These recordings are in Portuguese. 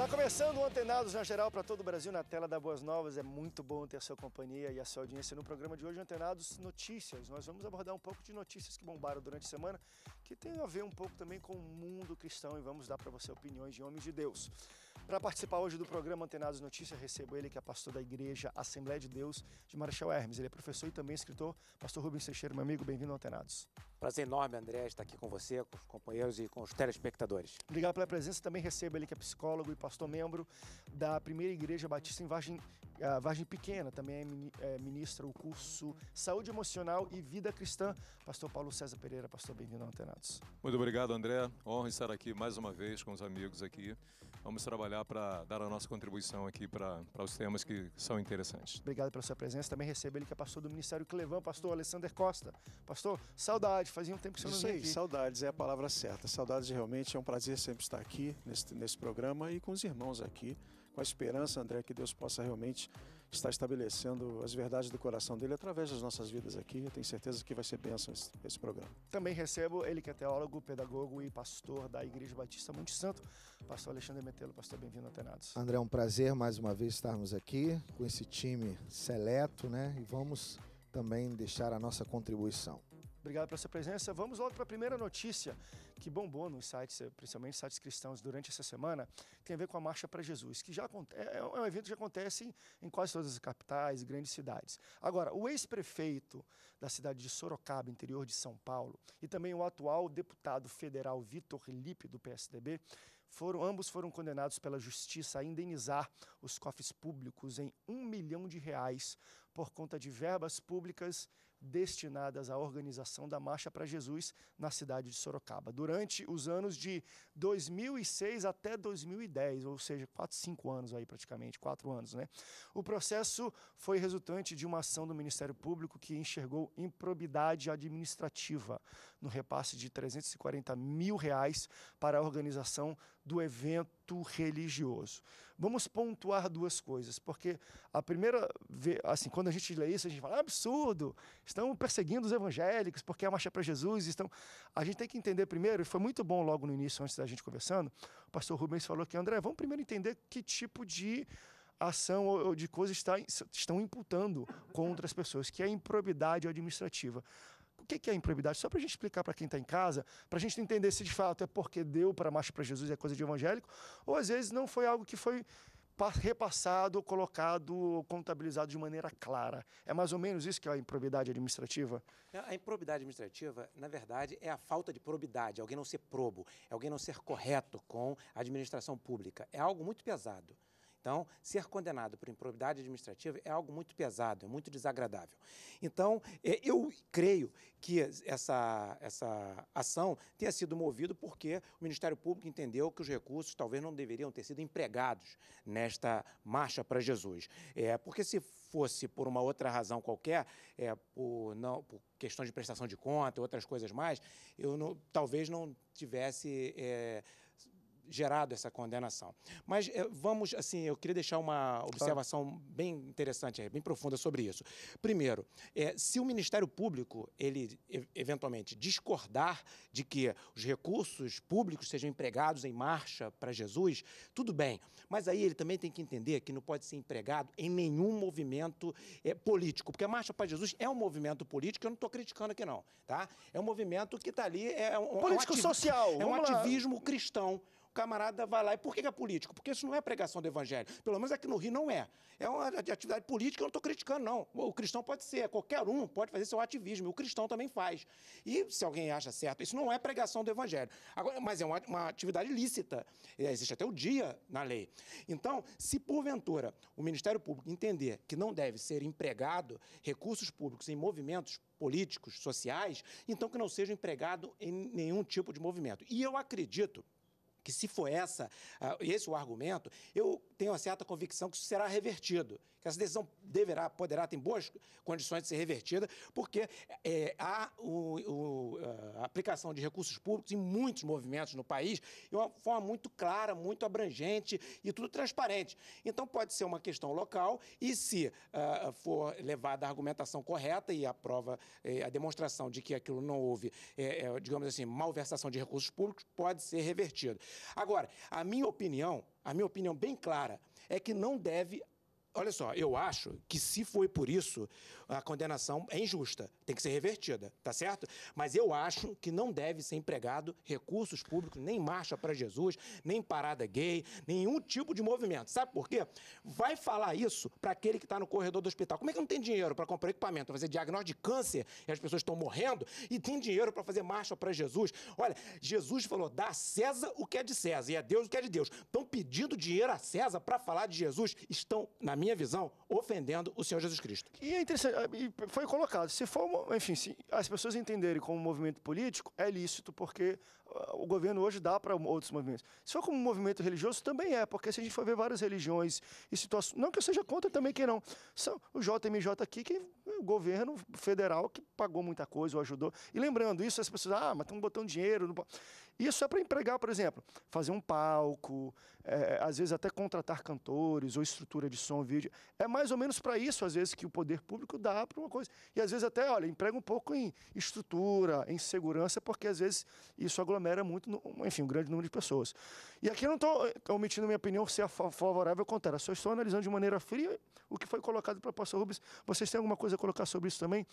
Está começando o Antenados na geral para todo o Brasil na tela da Boas Novas. É muito bom ter a sua companhia e a sua audiência no programa de hoje, Antenados Notícias. Nós vamos abordar um pouco de notícias que bombaram durante a semana, que tem a ver um pouco também com o mundo cristão e vamos dar para você opiniões de homens de Deus. Para participar hoje do programa Antenados Notícias, recebo ele que é pastor da Igreja Assembleia de Deus de Marechal Hermes. Ele é professor e também escritor. Pastor Rubens Teixeira, meu amigo, bem-vindo ao Antenados. Prazer enorme, André, estar aqui com você, com os companheiros e com os telespectadores. Obrigado pela presença. Também recebo ele que é psicólogo e pastor membro da Primeira Igreja Batista em Vargem a Vargem Pequena também é, é, ministra o curso Saúde Emocional e Vida Cristã. Pastor Paulo César Pereira, pastor, bem-vindo ao Antenados. Muito obrigado, André. Honra estar aqui mais uma vez com os amigos aqui. Vamos trabalhar para dar a nossa contribuição aqui para os temas que são interessantes. Obrigado pela sua presença. Também recebo ele que é pastor do Ministério Clevão, pastor Alessander Costa. Pastor, saudade. Fazia um tempo que você não veio. Sim, saudades é a palavra certa. Saudades realmente. É um prazer sempre estar aqui nesse, nesse programa e com os irmãos aqui com a esperança, André, que Deus possa realmente estar estabelecendo as verdades do coração dele através das nossas vidas aqui. Eu tenho certeza que vai ser bênção esse, esse programa. Também recebo ele que é teólogo, pedagogo e pastor da Igreja Batista Monte Santo, pastor Alexandre Metelo. Pastor, bem-vindo a Atenados. André, é um prazer mais uma vez estarmos aqui com esse time seleto, né? E vamos também deixar a nossa contribuição. Obrigado pela sua presença. Vamos logo para a primeira notícia que bombou nos sites, eh, principalmente sites cristãos, durante essa semana. Tem a ver com a Marcha para Jesus, que já é, é, é um evento que já acontece em quase todas as capitais e grandes cidades. Agora, o ex-prefeito da cidade de Sorocaba, interior de São Paulo, e também o atual deputado federal Vitor Lipe, do PSDB, foram, ambos foram condenados pela justiça a indenizar os cofres públicos em um milhão de reais por conta de verbas públicas destinadas à organização da Marcha para Jesus na cidade de Sorocaba. Durante os anos de 2006 até 2010, ou seja, quatro cinco anos aí praticamente, quatro anos, né? O processo foi resultante de uma ação do Ministério Público que enxergou improbidade administrativa no repasse de 340 mil reais para a organização do evento religioso. Vamos pontuar duas coisas, porque a primeira, assim, quando a gente lê isso, a gente fala, ah, absurdo, estão perseguindo os evangélicos porque é a marcha para Jesus. Estão... A gente tem que entender primeiro, e foi muito bom logo no início, antes da gente conversando, o pastor Rubens falou que, André, vamos primeiro entender que tipo de ação ou de coisa está, estão imputando contra as pessoas, que é improbidade administrativa que, que é improbidade? Só para a gente explicar para quem está em casa, para a gente entender se de fato é porque deu para marcha para Jesus, é coisa de evangélico, ou às vezes não foi algo que foi repassado, colocado, contabilizado de maneira clara. É mais ou menos isso que é a improbidade administrativa? É, a improbidade administrativa, na verdade, é a falta de probidade, alguém não ser probo, alguém não ser correto com a administração pública. É algo muito pesado. Então, ser condenado por improbidade administrativa é algo muito pesado, é muito desagradável. Então, é, eu creio que essa, essa ação tenha sido movida porque o Ministério Público entendeu que os recursos talvez não deveriam ter sido empregados nesta marcha para Jesus. É, porque se fosse por uma outra razão qualquer, é, por, não, por questão de prestação de conta, outras coisas mais, eu não, talvez não tivesse. É, gerado essa condenação. Mas eh, vamos, assim, eu queria deixar uma observação claro. bem interessante, bem profunda sobre isso. Primeiro, é, se o Ministério Público, ele eventualmente discordar de que os recursos públicos sejam empregados em marcha para Jesus, tudo bem. Mas aí ele também tem que entender que não pode ser empregado em nenhum movimento é, político, porque a Marcha para Jesus é um movimento político, eu não estou criticando aqui não, tá? É um movimento que está ali... É um, Político-social! É um, social. É um ativismo cristão, camarada vai lá. E por que é político? Porque isso não é pregação do evangelho. Pelo menos aqui no Rio não é. É uma atividade política, eu não estou criticando, não. O cristão pode ser, qualquer um pode fazer seu ativismo, o cristão também faz. E se alguém acha certo, isso não é pregação do evangelho. Agora, mas é uma, uma atividade lícita. É, existe até o dia na lei. Então, se porventura o Ministério Público entender que não deve ser empregado recursos públicos em movimentos políticos, sociais, então que não seja empregado em nenhum tipo de movimento. E eu acredito que se for essa, ah, esse o argumento, eu tenho uma certa convicção que isso será revertido, que essa decisão deverá, poderá, ter boas condições de ser revertida, porque é, há o, o, a aplicação de recursos públicos em muitos movimentos no país de uma forma muito clara, muito abrangente e tudo transparente. Então, pode ser uma questão local e, se uh, for levada a argumentação correta e a prova, eh, a demonstração de que aquilo não houve, eh, eh, digamos assim, malversação de recursos públicos, pode ser revertido. Agora, a minha opinião, a minha opinião bem clara, é que não deve Olha só, eu acho que se foi por isso, a condenação é injusta, tem que ser revertida, tá certo? Mas eu acho que não deve ser empregado recursos públicos, nem marcha para Jesus, nem parada gay, nenhum tipo de movimento. Sabe por quê? Vai falar isso para aquele que está no corredor do hospital. Como é que não tem dinheiro para comprar equipamento, Para fazer diagnóstico de câncer e as pessoas estão morrendo e tem dinheiro para fazer marcha para Jesus? Olha, Jesus falou: dá a César o que é de César e a é Deus o que é de Deus. Estão pedindo dinheiro a César para falar de Jesus, estão na minha visão, ofendendo o Senhor Jesus Cristo. E é interessante, ah, foi colocado, se for, enfim, se as pessoas entenderem como um movimento político, é lícito, porque o governo hoje dá para outros movimentos. Se for como um movimento religioso também é, porque se a gente for ver várias religiões e situações, não que eu seja contra também quem não, são o JMJ aqui que é o governo federal que pagou muita coisa ou ajudou. E lembrando isso, as pessoas, ah, mas estão botando dinheiro. Isso é para empregar, por exemplo, fazer um palco, é, às vezes até contratar cantores ou estrutura de som, vídeo. É mais ou menos para isso, às vezes, que o poder público dá para uma coisa. E às vezes até, olha, emprega um pouco em estrutura, em segurança, porque às vezes isso aglomera aglomera muito, enfim, um grande número de pessoas. E aqui eu não estou eh, omitindo minha opinião se é favorável ou contrária, só estou analisando de maneira fria o que foi colocado para a pastor Rubens. Vocês têm alguma coisa a colocar sobre isso também?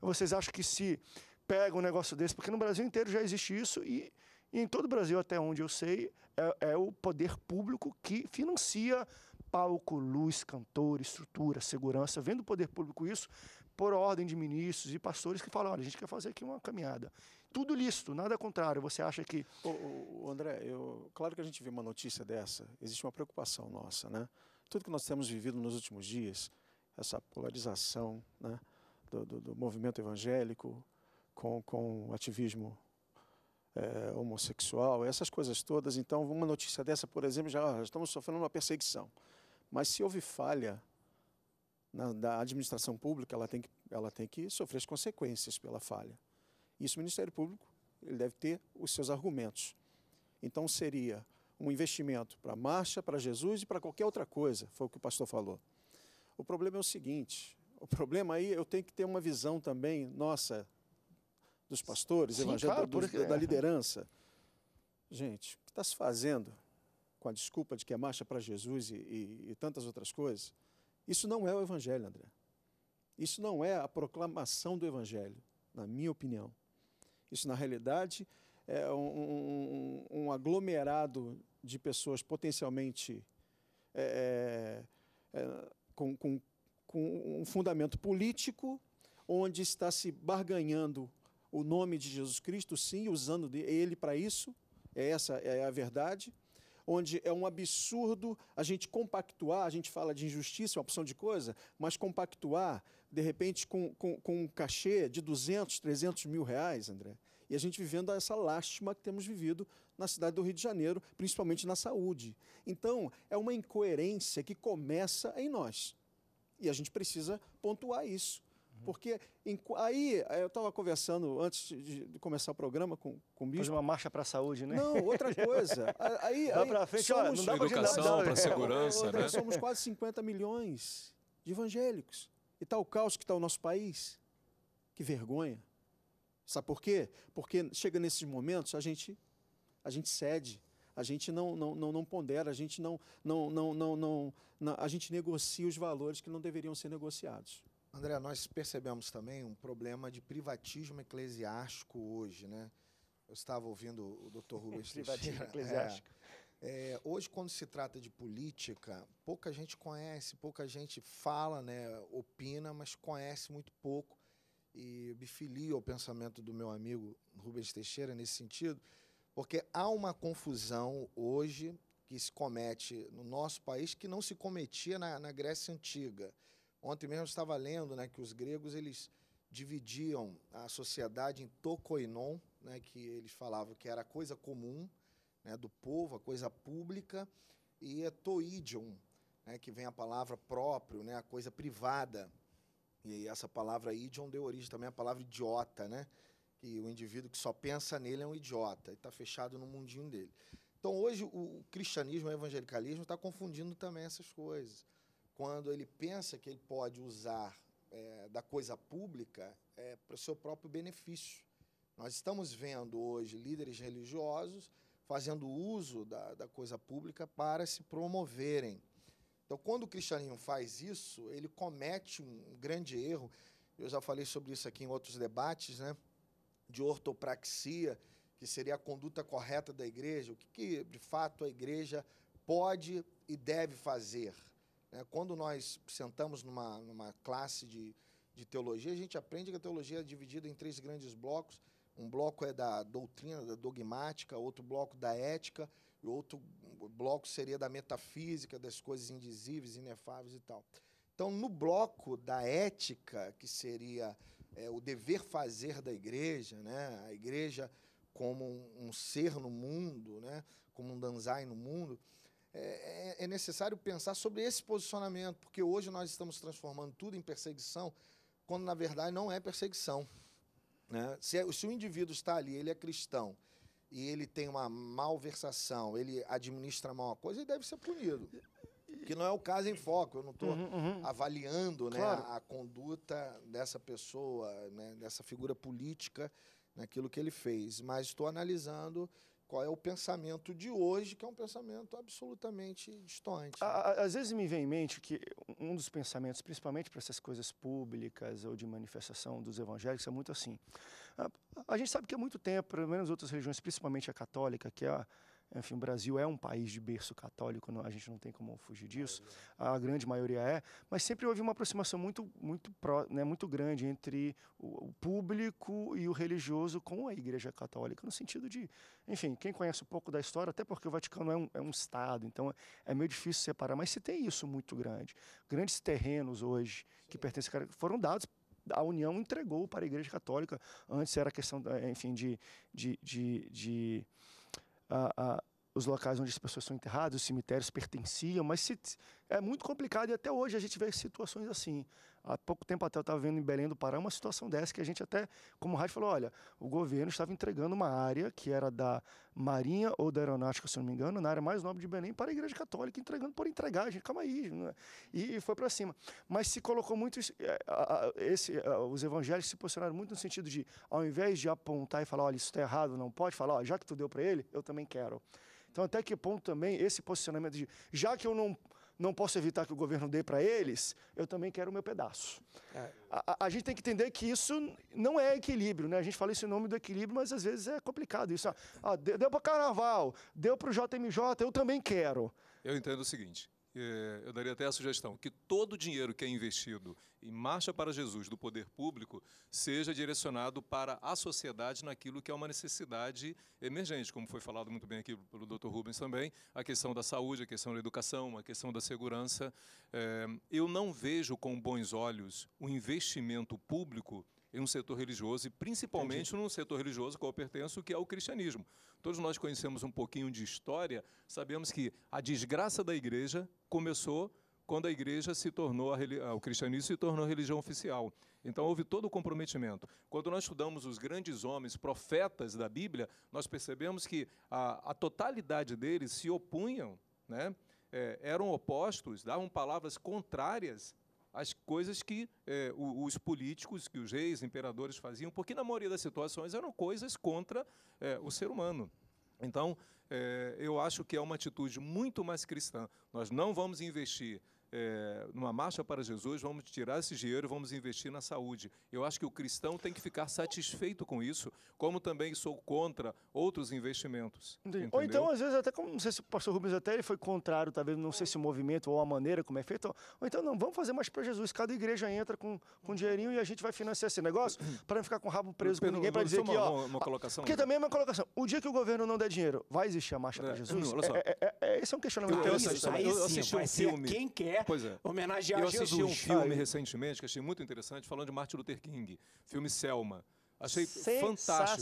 Vocês acham que se pega um negócio desse? Porque no Brasil inteiro já existe isso e, e em todo o Brasil, até onde eu sei, é, é o poder público que financia palco, luz, cantor, estrutura, segurança. Vendo o poder público isso, por ordem de ministros e pastores que falam, olha, a gente quer fazer aqui uma caminhada. Tudo listo, nada contrário. Você acha que... Ô, ô, André, eu... claro que a gente vê uma notícia dessa, existe uma preocupação nossa, né? Tudo que nós temos vivido nos últimos dias, essa polarização né, do, do, do movimento evangélico com, com ativismo é, homossexual, essas coisas todas. Então, uma notícia dessa, por exemplo, já, já estamos sofrendo uma perseguição. Mas se houve falha na, da administração pública, ela tem, que, ela tem que sofrer as consequências pela falha. Isso o Ministério Público ele deve ter os seus argumentos. Então seria um investimento para a marcha, para Jesus e para qualquer outra coisa, foi o que o pastor falou. O problema é o seguinte, o problema aí eu tenho que ter uma visão também nossa dos pastores, Sim, claro, do, porque... da é. liderança. Gente, o que está se fazendo com a desculpa de que é marcha para Jesus e, e, e tantas outras coisas? Isso não é o Evangelho, André. Isso não é a proclamação do Evangelho, na minha opinião. Isso, na realidade, é um, um, um aglomerado de pessoas potencialmente é, é, é, com, com, com um fundamento político, onde está se barganhando o nome de Jesus Cristo, sim, usando ele para isso. É essa é a verdade onde é um absurdo a gente compactuar, a gente fala de injustiça, é uma opção de coisa, mas compactuar, de repente, com, com, com um cachê de 200, 300 mil reais, André. E a gente vivendo essa lástima que temos vivido na cidade do Rio de Janeiro, principalmente na saúde. Então, é uma incoerência que começa em nós. E a gente precisa pontuar isso. Porque em, aí eh, eu estava conversando antes de, de, começar o programa com, com o Bispo. Fazer uma marcha para a saúde, né? Não, outra coisa. aí, dá para frente, somos, olha, não dá para educação, para segurança, é, né? Somos quase 50 milhões de evangélicos. E está o caos que está o nosso país. Que vergonha. Sabe por quê? Porque chega nesses momentos, a gente, a gente cede, a gente não, não, não, não pondera, a gente não, não, não, não, não, a gente negocia os valores que não deveriam ser negociados. André, nós percebemos também um problema de privatismo eclesiástico hoje, né? Eu estava ouvindo o Dr. Rubens Privatismo eclesiástico. É, é, hoje, quando se trata de política, pouca gente conhece, pouca gente fala, né, opina, mas conhece muito pouco. E me filio ao pensamento do meu amigo Rubens Teixeira nesse sentido, porque há uma confusão hoje que se comete no nosso país que não se cometia na, na Grécia Antiga Ontem mesmo eu estava lendo né, que os gregos eles dividiam a sociedade em tokoinon, né, que eles falavam que era a coisa comum né, do povo, a coisa pública, e a toidion, né, que vem a palavra próprio, né, a coisa privada. E essa palavra idion deu origem também à palavra idiota, né? que o indivíduo que só pensa nele é um idiota, e está fechado no mundinho dele. Então, hoje, o cristianismo, o evangelicalismo, está confundindo também essas coisas quando ele pensa que ele pode usar é, da coisa pública é, para o seu próprio benefício. Nós estamos vendo hoje líderes religiosos fazendo uso da, da coisa pública para se promoverem. Então, quando o cristianismo faz isso, ele comete um grande erro. Eu já falei sobre isso aqui em outros debates, né? De ortopraxia, que seria a conduta correta da igreja, o que, que de fato a igreja pode e deve fazer. Né, quando nós sentamos numa, numa classe de, de teologia, a gente aprende que a teologia é dividida em três grandes blocos. Um bloco é da doutrina, da dogmática, outro bloco da ética, e outro bloco seria da metafísica, das coisas indizíveis, inefáveis e tal. Então, no bloco da ética, que seria é, o dever fazer da igreja, né? a igreja como um, um ser no mundo, né? como um danzai no mundo, é, é, é necessário pensar sobre esse posicionamento, porque hoje nós estamos transformando tudo em perseguição, quando na verdade não é perseguição. Né? Se, é, se o indivíduo está ali, ele é cristão, e ele tem uma malversação, ele administra mal a coisa, ele deve ser punido. Que não é o caso em foco, eu não estou uhum, uhum. avaliando né, claro. a, a, conduta dessa pessoa, né, dessa figura política, naquilo que ele fez, mas estou analisando qual é o pensamento de hoje, que é um pensamento absolutamente distante. Às vezes me vem em mente que um dos pensamentos, principalmente para essas coisas públicas ou de manifestação dos evangélicos, é muito assim. A, a gente sabe que há muito tempo, pelo menos outras religiões, principalmente a católica, que é a enfim, o Brasil é um país de berço católico, não, a gente não tem como fugir disso. É a grande maioria é, mas sempre houve uma aproximação muito, muito, né, muito grande entre o, o público e o religioso com a Igreja Católica, no sentido de, enfim, quem conhece um pouco da história, até porque o Vaticano é um, é um Estado, então é meio difícil separar, mas se tem isso muito grande. Grandes terrenos hoje que pertencem a foram dados a União entregou para a Igreja Católica. Antes era questão, enfim, de, de, de, de a, a, os locais onde as pessoas são enterradas, os cemitérios pertenciam, mas se, é muito complicado e até hoje a gente vê situações assim. Há pouco tempo até eu estava vendo em Belém do Pará uma situação dessa que a gente até, como rádio, falou: olha, o governo estava entregando uma área que era da Marinha ou da Aeronáutica, se não me engano, na área mais nobre de Belém, para a Igreja Católica, entregando por entregar. A gente, calma aí. Né? E, e foi para cima. Mas se colocou muito. É, esse, os evangélicos se posicionaram muito no sentido de, ao invés de apontar e falar: olha, isso está errado, não pode, falar: já que tu deu para ele, eu também quero. Então, até que ponto também esse posicionamento de, já que eu não não posso evitar que o governo dê para eles, eu também quero o meu pedaço. É. A, a, gente tem que entender que isso não é equilíbrio, né? A gente fala isso em nome do equilíbrio, mas às vezes é complicado isso. Ah, deu para carnaval, deu para o JMJ, eu também quero. Eu entendo o seguinte: eh, eu daria até a sugestão que todo o dinheiro que é investido em Marcha para Jesus do poder público seja direcionado para a sociedade naquilo que é uma necessidade emergente, como foi falado muito bem aqui pelo Dr. Rubens também, a questão da saúde, a questão da educação, a questão da segurança. Eh, eu não vejo com bons olhos o investimento público em um setor religioso, e principalmente Entendi. num setor religioso que eu pertenço, que é o cristianismo. Todos nós conhecemos um pouquinho de história, sabemos que a desgraça da igreja começou quando a igreja se tornou, a, o cristianismo se tornou religião oficial. Então houve todo o comprometimento. Quando nós estudamos os grandes homens, profetas da Bíblia, nós percebemos que a, a totalidade deles se opunham, né? É, eram opostos, davam palavras contrárias as coisas que é, os políticos, que os reis, imperadores faziam, porque na maioria das situações eram coisas contra é, o ser humano. Então, é, eu acho que é uma atitude muito mais cristã. Nós não vamos investir é, numa marcha para Jesus, vamos tirar esse dinheiro e vamos investir na saúde. Eu acho que o cristão tem que ficar satisfeito com isso, como também sou contra outros investimentos. Ou então, às vezes, até como não sei se o pastor Rubens até ele foi contrário, talvez, não sei se o movimento ou a maneira como é feito, ou então não, vamos fazer mais para Jesus. Cada igreja entra com, com um dinheirinho e a gente vai financiar esse negócio para não ficar com o rabo preso com ninguém para dizer uma, que, ó. Uma, colocação, porque né? também é uma colocação. O dia que o governo não der dinheiro, vai existir a marcha é, para Jesus? Não, olha só. É, é, é, é esse é um questionamento. Então, eu, eu, eu, eu assisti um filme. Quem quer Pois é. Homenagear Eu assisti Jesus, um filme recentemente que achei muito interessante, falando de Martin Luther King, filme Selma. Achei fantástico.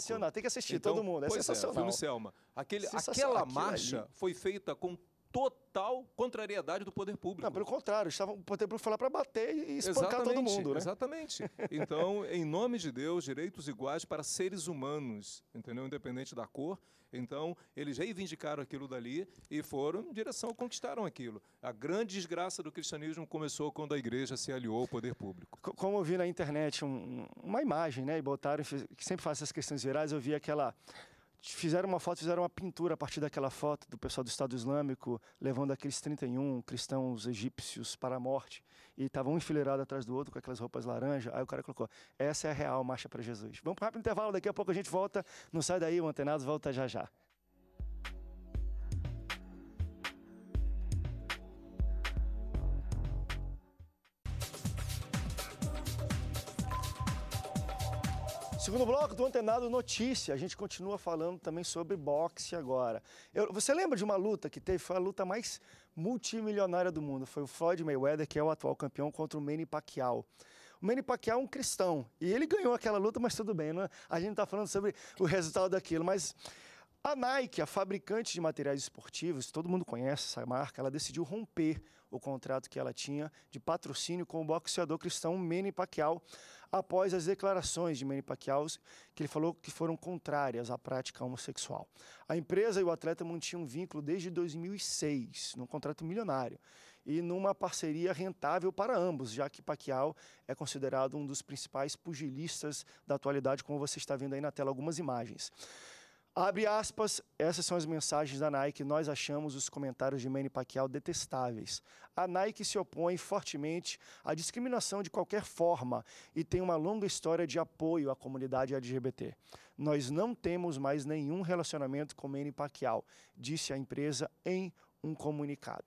Sensacional, tem que assistir então, todo mundo, é sensacional. É, filme Selma. Aquele, aquela marcha foi feita com total contrariedade do poder público. Não, pelo contrário, estavam o poder público falar para bater e espancar exatamente, todo mundo, né? Exatamente. Então, em nome de Deus, direitos iguais para seres humanos, entendeu? Independente da cor. Então, eles reivindicaram aquilo dali e foram em direção, conquistaram aquilo. A grande desgraça do cristianismo começou quando a igreja se aliou ao poder público. Como eu vi na internet um, uma imagem, né? E botaram, que sempre faço essas questões virais, eu vi aquela fizeram uma foto, fizeram uma pintura a partir daquela foto do pessoal do Estado Islâmico, levando aqueles 31 cristãos egípcios para a morte, e estavam um enfileirado atrás do outro com aquelas roupas laranja. Aí o cara colocou: essa é a real marcha para Jesus. Vamos para um rápido intervalo, daqui a pouco a gente volta. Não sai daí, o Antenados volta já já. Segundo bloco do Antenado Notícia, a gente continua falando também sobre boxe agora. Eu, você lembra de uma luta que teve? Foi a luta mais multimilionária do mundo. Foi o Floyd Mayweather, que é o atual campeão, contra o Manny Pacquiao. O Manny Pacquiao é um cristão e ele ganhou aquela luta, mas tudo bem, não é? A gente está falando sobre o resultado daquilo, mas a Nike, a fabricante de materiais esportivos, todo mundo conhece essa marca, ela decidiu romper o contrato que ela tinha de patrocínio com o boxeador cristão Manny Pacquiao após as declarações de Manny Pacquiao, que ele falou que foram contrárias à prática homossexual. A empresa e o atleta mantinham um vínculo desde 2006, num contrato milionário, e numa parceria rentável para ambos, já que Pacquiao é considerado um dos principais pugilistas da atualidade, como você está vendo aí na tela algumas imagens. Abre aspas, essas são as mensagens da Nike. Nós achamos os comentários de Manny Pacquiao detestáveis. A Nike se opõe fortemente à discriminação de qualquer forma e tem uma longa história de apoio à comunidade LGBT. Nós não temos mais nenhum relacionamento com Manny Pacquiao, disse a empresa em um comunicado.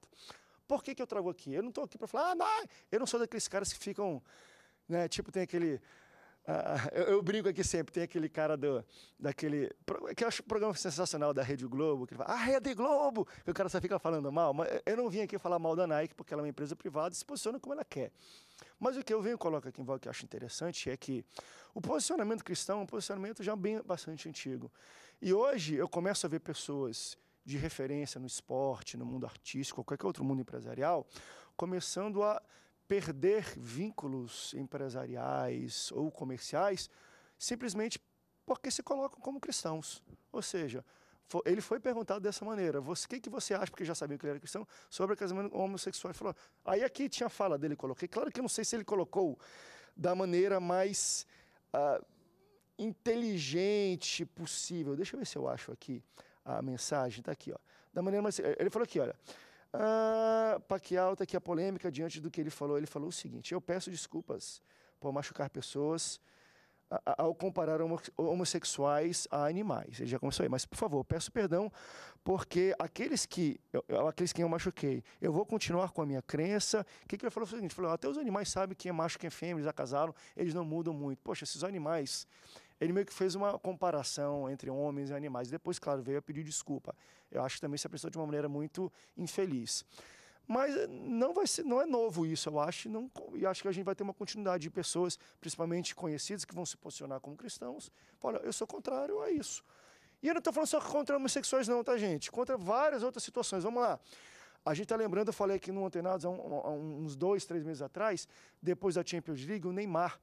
Por que, que eu trago aqui? Eu não estou aqui para falar, ah, não, eu não sou daqueles caras que ficam, né, tipo, tem aquele ah, ah, eu, eu, brigo aqui sempre, tem aquele cara do, daquele. que eu acho um programa sensacional da Rede Globo, que ele fala, a Rede Globo! E o cara só fica falando mal, mas eu não vim aqui falar mal da Nike, porque ela é uma empresa privada e se posiciona como ela quer. Mas o que eu venho coloco aqui em volta que eu acho interessante é que o posicionamento cristão é um posicionamento já bem bastante antigo. E hoje eu começo a ver pessoas de referência no esporte, no mundo artístico, ou qualquer outro mundo empresarial, começando a perder vínculos empresariais ou comerciais simplesmente porque se colocam como cristãos. Ou seja, ele foi perguntado dessa maneira, o que, que você acha, porque já sabia que ele era cristão, sobre casamento homossexual? Ele falou, aí aqui tinha a fala dele, coloquei, claro que eu não sei se ele colocou da maneira mais uh, inteligente possível, deixa eu ver se eu acho aqui a mensagem, está aqui, ó. da maneira mais, ele falou aqui, olha, ah, Paquial está aqui a polêmica diante do que ele falou. Ele falou o seguinte: eu peço desculpas por machucar pessoas ao comparar homossexuais a animais. Ele já começou aí, mas por favor, peço perdão, porque aqueles que eu, aqueles que eu machuquei, eu vou continuar com a minha crença. O que, que ele falou foi o seguinte: falou, até os animais sabem quem é macho, quem é fêmea, eles acasaram, eles não mudam muito. Poxa, esses animais ele meio que fez uma comparação entre homens e animais. Depois, claro, veio a pedir desculpa. Eu acho que também se apresentou de uma maneira muito infeliz. Mas eh, não vai ser, não é novo isso, eu acho, não, e acho que a gente vai ter uma continuidade de pessoas, principalmente conhecidas, que vão se posicionar como cristãos. Olha, eu sou contrário a isso. E eu não estou falando só contra homossexuais, não, tá, gente? Contra várias outras situações. Vamos lá. A gente está lembrando, eu falei aqui no Antenados há, um, há uns dois, três meses atrás, depois da Champions League, o Neymar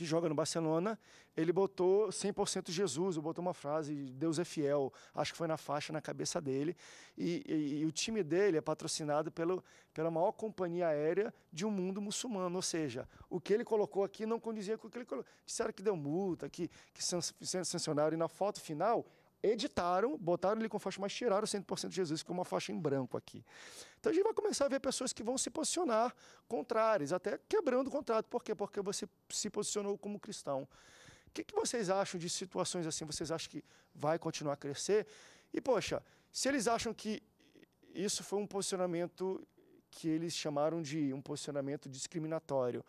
que joga no Barcelona, ele botou 100% Jesus, botou uma frase, Deus é fiel, acho que foi na faixa, na cabeça dele. E, e, e o time dele é patrocinado pelo, pela maior companhia aérea de um mundo muçulmano, ou seja, o que ele colocou aqui não condizia com o que ele colocou. Disseram que deu multa, que, que sancionaram, e na foto final editaram, botaram ele com faixa, mas tiraram 100% de Jesus, ficou é uma faixa em branco aqui. Então a gente vai começar a ver pessoas que vão se posicionar contrárias, até quebrando o contrato. Por quê? Porque você se posicionou como cristão. O que, que vocês acham de situações assim? Vocês acham que vai continuar a crescer? E, poxa, se eles acham que isso foi um posicionamento que eles chamaram de um posicionamento discriminatório,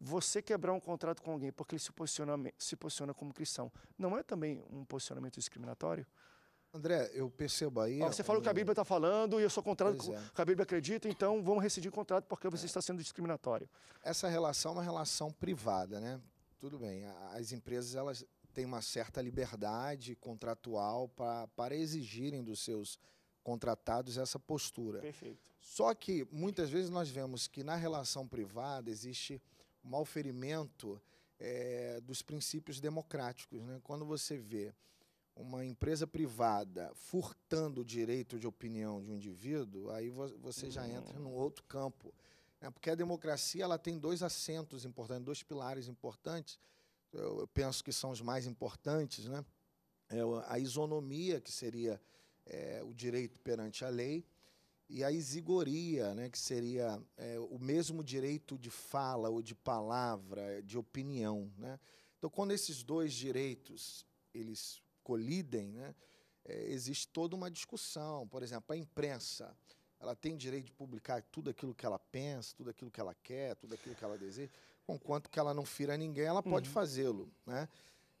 você quebrar um contrato com alguém porque ele se posiciona, se posiciona como cristão, não é também um posicionamento discriminatório? André, eu percebo aí. você fala falou que a Bíblia está falando e eu sou contrário com é. que a Bíblia acredita, então vamos rescindir o contrato porque você é. está sendo discriminatório. Essa relação é uma relação privada, né? Tudo bem. As empresas elas têm uma certa liberdade contratual para exigirem dos seus contratados essa postura. Perfeito. Só que muitas vezes nós vemos que na relação privada existe malferimento é, dos princípios democráticos. Né? Quando você vê uma empresa privada furtando o direito de opinião de um indivíduo, aí vo você já hum. entra num outro campo. Né? Porque a democracia ela tem dois assentos importantes, dois pilares importantes, eu, eu penso que são os mais importantes, né? É a isonomia, que seria é, o direito perante a lei, e a isigoria, né, que seria é, o mesmo direito de fala ou de palavra, de opinião. Né? Então, quando esses dois direitos eles colidem, né, é, existe toda uma discussão. Por exemplo, a imprensa ela tem direito de publicar tudo aquilo que ela pensa, tudo aquilo que ela quer, tudo aquilo que ela deseja, conquanto que ela não fira ninguém, ela pode uhum. fazê-lo. Né?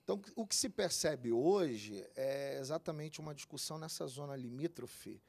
Então, o que se percebe hoje é exatamente uma discussão nessa zona limítrofe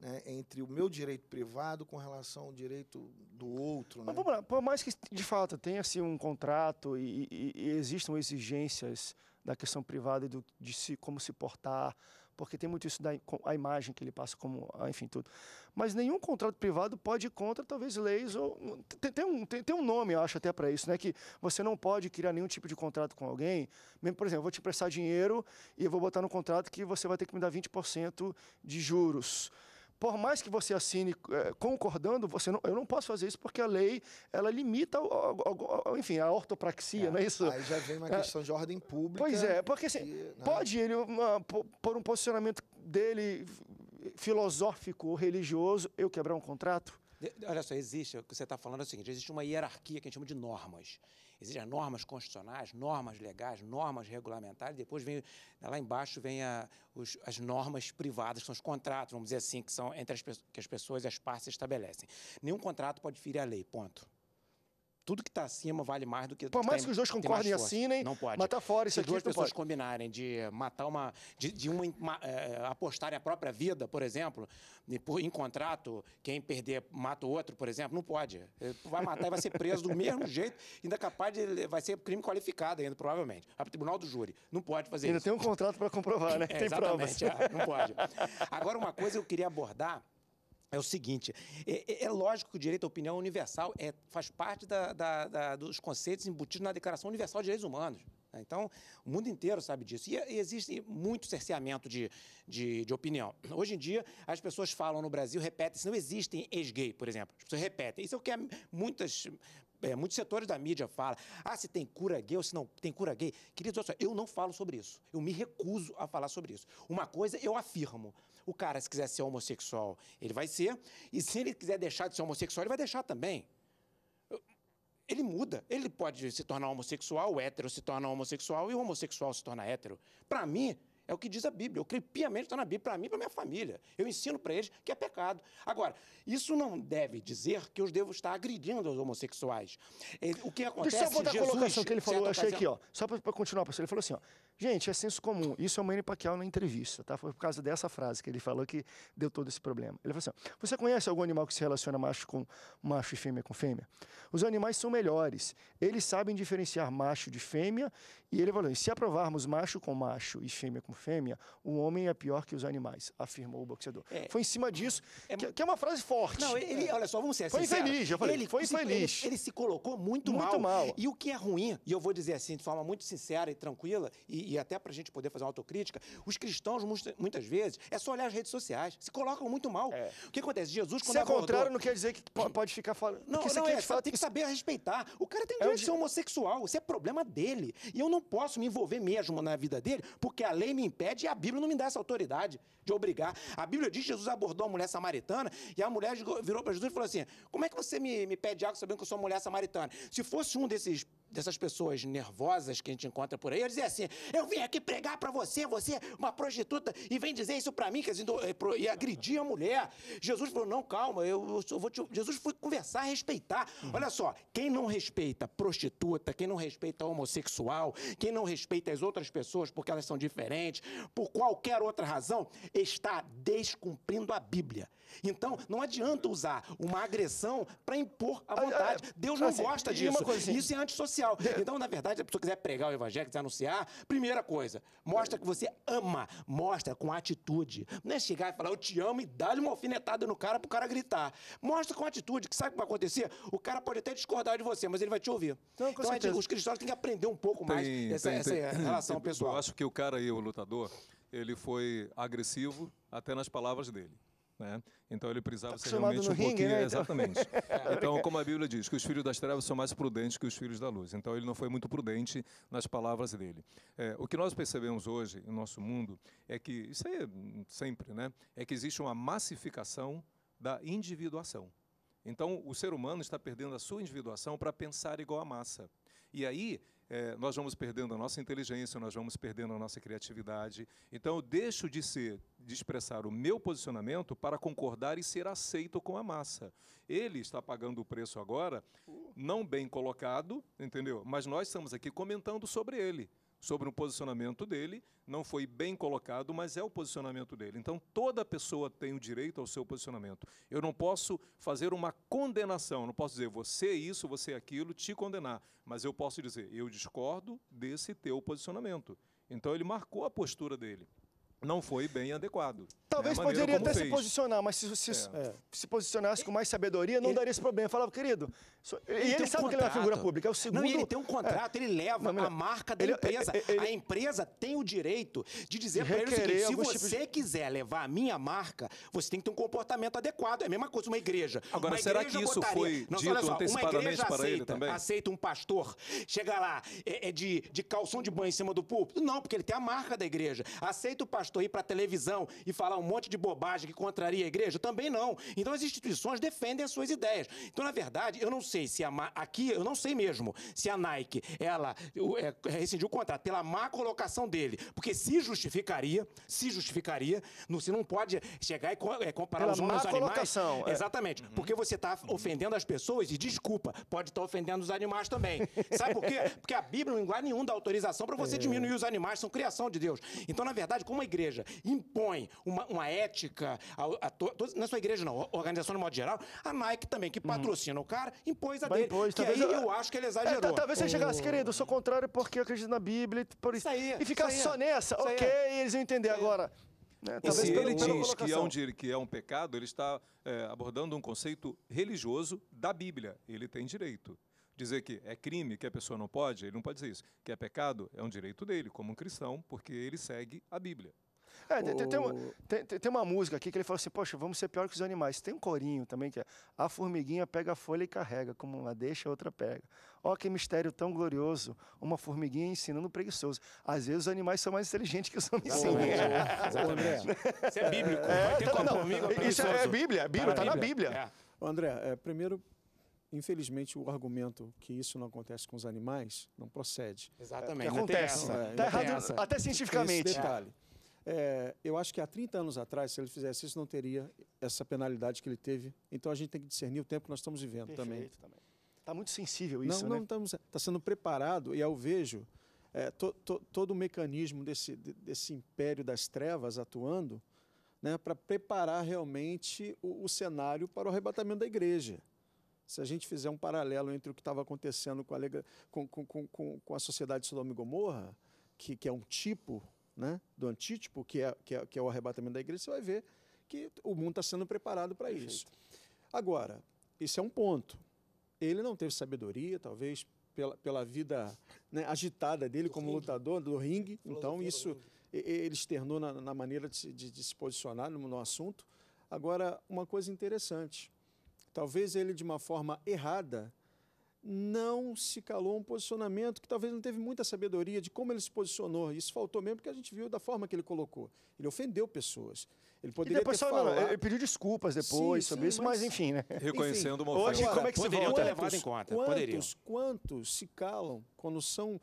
né, entre o meu direito privado com relação ao direito do outro. Né? Lá, por mais que de fato tenha-se assim, um contrato e, e, e, existam exigências da questão privada e do, de se, como se portar, porque tem muito isso da a imagem que ele passa, como ah, enfim tudo. Mas nenhum contrato privado pode ir contra talvez leis ou tem, tem um, tem, tem, um nome eu acho até para isso, né? Que você não pode criar nenhum tipo de contrato com alguém. Mesmo, por exemplo, eu vou te emprestar dinheiro e eu vou botar no contrato que você vai ter que me dar 20% de juros por mais que você assine é, concordando, você não, eu não posso fazer isso porque a lei ela limita, o, enfim, a ortopraxia, é, não é isso? Aí já vem uma é. questão é, de ordem pública. Pois é, porque assim, que, né? pode ele, uma, por um posicionamento dele filosófico ou religioso, eu quebrar um contrato? Olha só, existe, o que você está falando é o seguinte, existe uma hierarquia que a gente chama de normas. Existem normas constitucionais, normas legais, normas regulamentares, depois vem, lá embaixo vem a, os, as normas privadas, que são os contratos, vamos dizer assim, que são entre as, que as pessoas e as partes estabelecem. Nenhum contrato pode ferir a lei, ponto tudo que está acima vale mais do que. Por mais que os dois concordem e assinem, não pode. Mas tá fora isso Se aqui. Se duas pessoas pode. combinarem de matar uma. de, de uma, uma é, apostarem a própria vida, por exemplo, por, em contrato, quem perder mata o outro, por exemplo, não pode. Vai matar e vai ser preso do mesmo jeito, ainda capaz de. vai ser crime qualificado ainda, provavelmente. Vai para o tribunal do júri. Não pode fazer ainda isso. Ainda tem um contrato para comprovar, né? É, tem exatamente, provas. É, não pode. Agora, uma coisa eu queria abordar é o seguinte: é, é, é, lógico que o direito à opinião é universal é, faz parte da, da, da, dos conceitos embutidos na Declaração Universal de Direitos Humanos. Né? Então, o mundo inteiro sabe disso. E, e existe muito cerceamento de, de, de, opinião. Hoje em dia, as pessoas falam no Brasil, repetem, se não existem ex-gay, por exemplo. As pessoas repetem. Isso é o que muitas é, muitos setores da mídia falam. Ah, se tem cura gay ou se não tem cura gay. Queridos, só, eu não falo sobre isso. Eu me recuso a falar sobre isso. Uma coisa eu afirmo. O cara, se quiser ser homossexual, ele vai ser. E se ele quiser deixar de ser homossexual, ele vai deixar também. Ele muda. Ele pode se tornar homossexual, o hétero se torna homossexual e o homossexual se torna hétero. Para mim, é o que diz a Bíblia. Eu creio piamente está na Bíblia, para mim e para minha família. Eu ensino para eles que é pecado. Agora, isso não deve dizer que eu devo estar agredindo os homossexuais. É, o que acontece? Deixa eu só Jesus, a colocação que ele falou, eu achei aqui, ó. Só para continuar, pastor, ele falou assim, ó. Gente, é senso comum. Isso é o Manny Pacquiao na entrevista, tá? Foi por causa dessa frase que ele falou que deu todo esse problema. Ele falou assim, ó, você conhece algum animal que se relaciona macho com macho e fêmea com fêmea? Os animais são melhores. Eles sabem diferenciar macho de fêmea e ele falou, se aprovarmos macho com macho e fêmea com fêmea, o homem é pior que os animais, afirmou o boxeador. É. Foi em cima disso, é, que, que, é uma frase forte. Não, ele, olha só, vamos ser Foi infeliz, eu falei, ele, foi infeliz. Ele, ele, se colocou muito, muito mal. mal. E o que é ruim, e eu vou dizer assim, de forma muito sincera e tranquila, e, e até para a gente poder fazer uma autocrítica, os cristãos, muitas vezes, é só olhar as redes sociais, se colocam muito mal. É. O que acontece? Jesus, quando Se é abordou... contrário, não quer dizer que pode ficar falando... Não, não, não é, é fala... tem que saber respeitar. O cara tem é direito de ser homossexual, isso é problema dele. E eu não posso me envolver mesmo na vida dele, porque a lei me impede e a Bíblia não me dá essa autoridade de obrigar. A Bíblia diz que Jesus abordou a mulher samaritana e a mulher virou para Jesus e falou assim: Como é que você me, me pede água sabendo que eu sou mulher samaritana? Se fosse um desses dessas pessoas nervosas que a gente encontra por aí, eles dizem assim: eu vim aqui pregar para você, você é uma prostituta, e vem dizer isso para mim, quer dizer, eh, e agredir a mulher. Jesus falou: não, calma, eu, eu vou te... Jesus foi conversar, respeitar. Uhum. Olha só, quem não respeita prostituta, quem não respeita homossexual, quem não respeita as outras pessoas porque elas são diferentes, por qualquer outra razão, está descumprindo a Bíblia. Então, não adianta usar uma agressão para impor a ah, ah, vontade. Deus ah, não assim, gosta disso. Assim, isso é antissocial. Então, na verdade, a pessoa quiser pregar o evangelho, quiser anunciar, primeira coisa, mostra que você ama, mostra com atitude. Não é chegar e falar, eu te amo e dar-lhe uma alfinetada no cara pro cara gritar. Mostra com atitude, que sabe o que vai acontecer? O cara pode até discordar de você, mas ele vai te ouvir. então, é os cristãos têm que aprender um pouco mais essa, tem, essa tem. relação pessoal. Eu acho que o cara aí, o lutador, ele foi agressivo até nas palavras dele. Né? Então ele precisava tá ser realmente um ringue, pouquinho. Né? Então? Exatamente. então, como a Bíblia diz, que os filhos das trevas são mais prudentes que os filhos da luz. Então ele não foi muito prudente nas palavras dele. É, o que nós percebemos hoje no nosso mundo é que, isso aí é sempre, né? É que existe uma massificação da individuação. Então, o ser humano está perdendo a sua individuação para pensar igual a massa. E aí, é, nós vamos perdendo a nossa inteligência, nós vamos perdendo a nossa criatividade. Então, eu deixo de ser, de expressar o meu posicionamento para concordar e ser aceito com a massa. Ele está pagando o preço agora, não bem colocado, entendeu? Mas nós estamos aqui comentando sobre ele sobre o posicionamento dele, não foi bem colocado, mas é o posicionamento dele. Então, toda pessoa tem o direito ao seu posicionamento. Eu não posso fazer uma condenação, não posso dizer você é isso, você é aquilo, te condenar, mas eu posso dizer, eu discordo desse teu posicionamento. Então, ele marcou a postura dele não foi bem adequado. Né? Talvez poderia até fez. se posicionar, mas se se, é. é. se posicionasse com mais sabedoria, não ele, daria esse problema. Eu falava, querido. So, ele e ele, sabe um que ele é figura pública. É o segundo. Não, ele tem um contrato, é. ele leva não, a marca da ele, empresa. Ele, a empresa tem o direito de dizer para ele o seguinte: se tipo você de... quiser levar a minha marca, você tem que ter um comportamento adequado. É a mesma coisa, uma igreja. Agora, uma será igreja que isso botaria... foi não, dito só, antecipadamente para aceita, ele também? Aceita um pastor, chega lá, é, é, de, de calção de banho em cima do púlpito? Não, porque ele tem a marca da igreja. Aceita o pastor pastor ir para a televisão e falar um monte de bobagem que contraria a igreja? Também não. Então as instituições defendem as suas ideias. Então, na verdade, eu não sei se a, aqui, eu não sei mesmo se a Nike, ela é, rescindiu o contrato pela má colocação dele, porque se justificaria, se justificaria, não, você não pode chegar e é, comparar pela os homens aos animais. É. Exatamente, uhum. porque você está ofendendo as pessoas e desculpa, pode estar tá ofendendo os animais também. Sabe por quê? Porque a Bíblia não em lugar nenhum dá autorização para você é. diminuir os animais, são criação de Deus. Então, na verdade, como a igreja igreja impõe uma, uma ética a, a to, na sua igreja não, organização de modo geral, a Nike também, que uhum. patrocina o cara, impôs a Vai dele. que é aí eu, eu, acho que ele é, exagerou. É, talvez você oh. chegasse, querido, eu sou contrário porque eu acredito na Bíblia. Por isso. Aí, é, e ficar só nessa, ok, eles vão entender agora. Né? se ele diz que é, um, que é um pecado, ele está é, abordando um conceito religioso da Bíblia. Ele tem direito. Dizer que é crime, que a pessoa não pode, ele não pode dizer isso. Que é pecado, é um direito dele, como um cristão, porque ele segue a Bíblia. É, tem, tem, tem, uma, tem, tem, uma música aqui que ele fala assim, poxa, vamos ser pior que os animais. Tem um corinho também que é a formiguinha pega a folha e carrega, como uma deixa, a outra pega. Ó que mistério tão glorioso, uma formiguinha ensinando o preguiçoso. Às vezes os animais são mais inteligentes que os homens. Né? Exatamente. Exatamente. Isso é bíblico. É, Vai ter então não, isso é, é, é tá Bíblia, Bíblia, está na Bíblia. É. André, é, primeiro, infelizmente, o argumento que isso não acontece com os animais não procede. Exatamente. É, acontece. Está é, tá errado, até cientificamente. Esse detalhe. É. É, eu acho que há 30 anos atrás, se ele fizesse isso, não teria essa penalidade que ele teve. Então a gente tem que discernir o tempo que nós estamos vivendo Perfeito, também. Está muito sensível isso, não, né? Não, estamos. Está sendo preparado, e eu vejo é, to, to, todo o mecanismo desse, desse império das trevas atuando né, para preparar realmente o, o cenário para o arrebatamento da igreja se a gente fizer um paralelo entre o que estava acontecendo com a, com, com, com, a sociedade de Sodoma e Gomorra, que, que é um tipo né, do antítipo, que é, que é, que, é, o arrebatamento da igreja, você vai ver que o mundo está sendo preparado para isso. Agora, esse é um ponto. Ele não teve sabedoria, talvez pela, pela vida né, agitada dele do como ringue. lutador do ringue, então isso ele externou na, na maneira de, de, de, se posicionar no, no assunto. Agora, uma coisa interessante, talvez ele de uma forma errada não se calou um posicionamento que talvez não teve muita sabedoria de como ele se posicionou. Isso faltou mesmo porque a gente viu da forma que ele colocou. Ele ofendeu pessoas. Ele poderia e depois ter falado... ele ah, pediu desculpas depois sim, sobre sim, isso, mas... mas, enfim, né? Reconhecendo enfim, uma ofensa. Hoje, como é que se levado em conta. Quantos, poderiam. quantos se calam quando são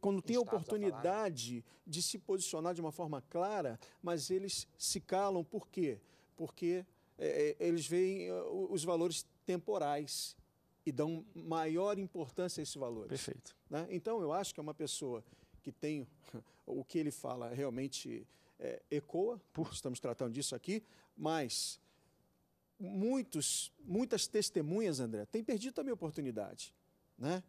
quando tem a oportunidade a de se posicionar de uma forma clara, mas eles se calam por quê? Porque é, é eles veem eh, os valores temporais e dão maior importância a esses valores. Perfeito. Né? Então, eu acho que é uma pessoa que tem o que ele fala realmente é, ecoa, estamos tratando disso aqui, mas muitos, muitas testemunhas, André, têm perdido também a oportunidade. Né?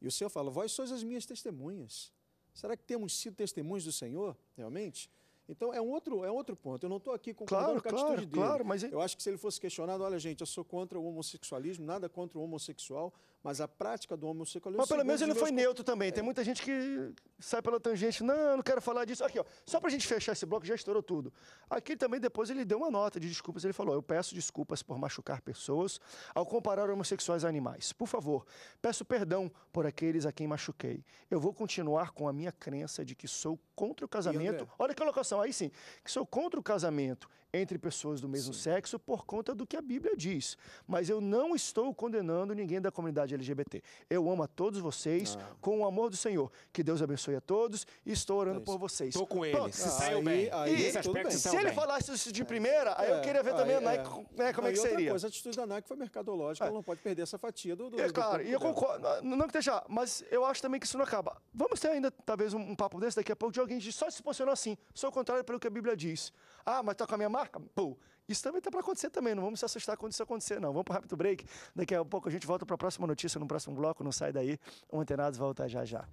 E o Senhor fala, vós sois as minhas testemunhas. Será que temos sido testemunhas do Senhor, realmente? Então é um outro, é um outro ponto. Eu não estou aqui concordando claro, com a claro, atitude dele. Claro, mas... Eu acho que se ele fosse questionado, olha gente, eu sou contra o homossexualismo, nada contra o homossexual, mas a prática do homossexualismo. É Mas pelo menos ele foi meus... neutro também. É. Tem muita gente que sai pela tangente. Não, não quero falar disso. Aqui, ó. Só pra gente fechar esse bloco, já estourou tudo. Aqui também depois ele deu uma nota de desculpas. Ele falou: Eu peço desculpas por machucar pessoas ao comparar homossexuais a animais. Por favor, peço perdão por aqueles a quem machuquei. Eu vou continuar com a minha crença de que sou contra o casamento. Olha que colocação, aí sim. Que sou contra o casamento entre pessoas do mesmo sim. sexo por conta do que a Bíblia diz. Mas eu não estou condenando ninguém da comunidade comunidade LGBT. Eu amo a todos vocês ah. com o amor do Senhor. Que Deus abençoe a todos e estou orando é por vocês. Estou com ele. Se saiu bem. Aí, e, aspecto se, se ele falasse isso de é. primeira, aí eu é, queria ver também a Nike, né, é. como é que seria. Coisa, a atitude da Nike foi mercadológica, ela não pode perder essa fatia do. do é claro, do e eu concordo. Não que deixar, mas eu acho também que isso não acaba. Vamos ter ainda, talvez, um, um papo desse daqui a pouco de alguém que só se posicionou assim. Sou contrário pelo que a Bíblia diz. Ah, mas tá com a minha marca? Pô, isso também está para acontecer também, não vamos se assustar quando isso acontecer, não. Vamos para o rápido break. Daqui a pouco a gente volta para a próxima notícia, no próximo bloco. Não sai daí. O Antenados volta já já.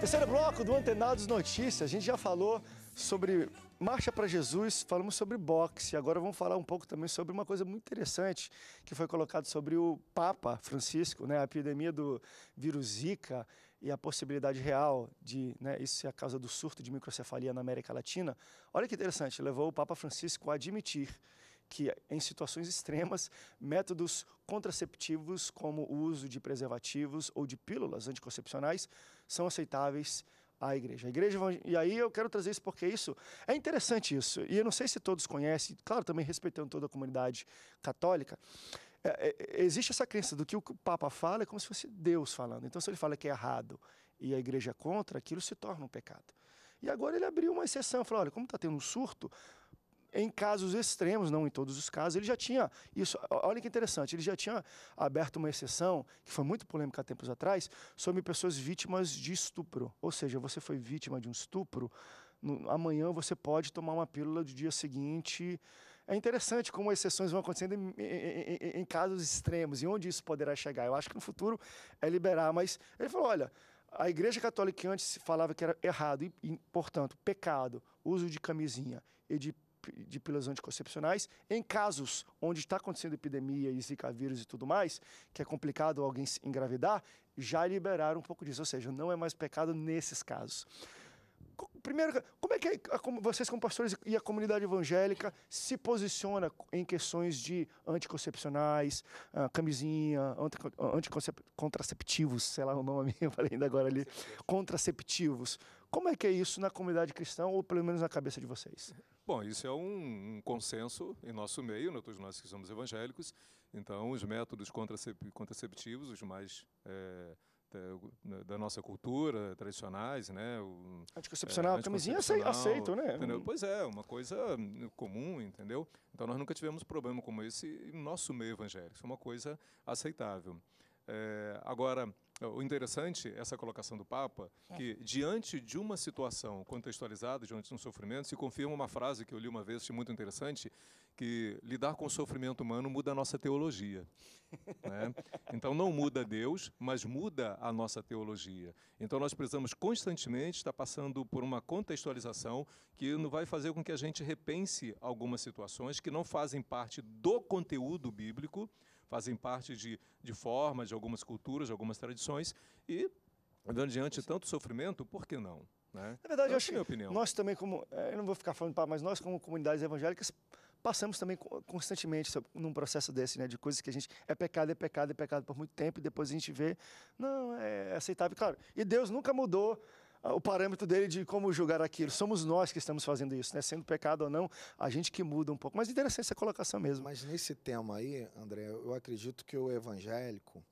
Terceiro bloco do Antenados Notícias. A gente já falou sobre Marcha para Jesus, falamos sobre boxe, agora vamos falar um pouco também sobre uma coisa muito interessante que foi colocado sobre o Papa Francisco, né, a epidemia do vírus Zika e a possibilidade real de né, isso ser é a causa do surto de microcefalia na América Latina. Olha que interessante, levou o Papa Francisco a admitir que em situações extremas, métodos contraceptivos como o uso de preservativos ou de pílulas anticoncepcionais são aceitáveis a igreja. A igreja e aí eu quero trazer isso porque isso é interessante isso. E eu não sei se todos conhecem, claro, também respeitando toda a comunidade católica. É, é, é, existe essa crença do que o Papa fala é como se fosse Deus falando. Então, se ele fala que é errado e a igreja é contra, aquilo se torna um pecado. E agora ele abriu uma exceção, falou: olha, como está tendo um surto, em casos extremos, não em todos os casos, ele já tinha isso. Olha que interessante, ele já tinha aberto uma exceção, que foi muito polêmica há tempos atrás, sobre pessoas vítimas de estupro. Ou seja, você foi vítima de um estupro, no, amanhã você pode tomar uma pílula do dia seguinte. É interessante como exceções vão acontecendo em, em, em, casos extremos e onde isso poderá chegar. Eu acho que no futuro é liberar, mas ele falou: olha, a Igreja Católica antes falava que era errado e, e portanto, pecado, uso de camisinha e de de pílulas anticoncepcionais em casos onde está acontecendo epidemia e zika vírus e tudo mais, que é complicado alguém engravidar, já liberaram um pouco disso, ou seja, não é mais pecado nesses casos. Primeiro, como é que vocês, como pastores e a comunidade evangélica, se posiciona em questões de anticoncepcionais, ah, camisinha, anticontraceptivos, sei lá o nome, eu falei ainda agora ali, contraceptivos. Como é que é isso na comunidade cristã, ou pelo menos na cabeça de vocês? Bom, isso é um, um consenso em nosso meio, né? todos nós que somos evangélicos, então os métodos contraceptivos, os mais é, né, da nossa cultura, tradicionais, né? O, anticoncepcional, é, camisinha aceito, né? Entendeu? Pois é, uma coisa comum, entendeu? Então nós nunca tivemos problema como esse em nosso meio evangélico, isso é uma coisa aceitável. É, agora, o interessante, essa colocação do Papa, é. que diante de uma situação contextualizada, diante de um sofrimento, se confirma uma frase que eu li uma vez, achei muito interessante, que lidar com o sofrimento humano muda a nossa teologia. Né? Então não muda Deus, mas muda a nossa teologia. Então nós precisamos constantemente estar passando por uma contextualização que não vai fazer com que a gente repense algumas situações que não fazem parte do conteúdo bíblico, fazem parte de, de formas, de algumas culturas, de algumas tradições, e dando diante de tanto sofrimento, por que não? Né? Na verdade, eu acho é que opinião. nós também, como. É, eu não vou ficar falando, mas nós, como comunidades evangélicas, passamos também constantemente num processo desse, né? De coisas que a gente. É pecado, é pecado, é pecado por muito tempo, e depois a gente vê. Não, é aceitável. Claro, e Deus nunca mudou o parâmetro dele de como julgar aquilo. Somos nós que estamos fazendo isso, né? Sendo pecado ou não, a gente que muda um pouco. Mas interessante essa colocação mesmo. Mas nesse tema aí, André, eu acredito que o evangélico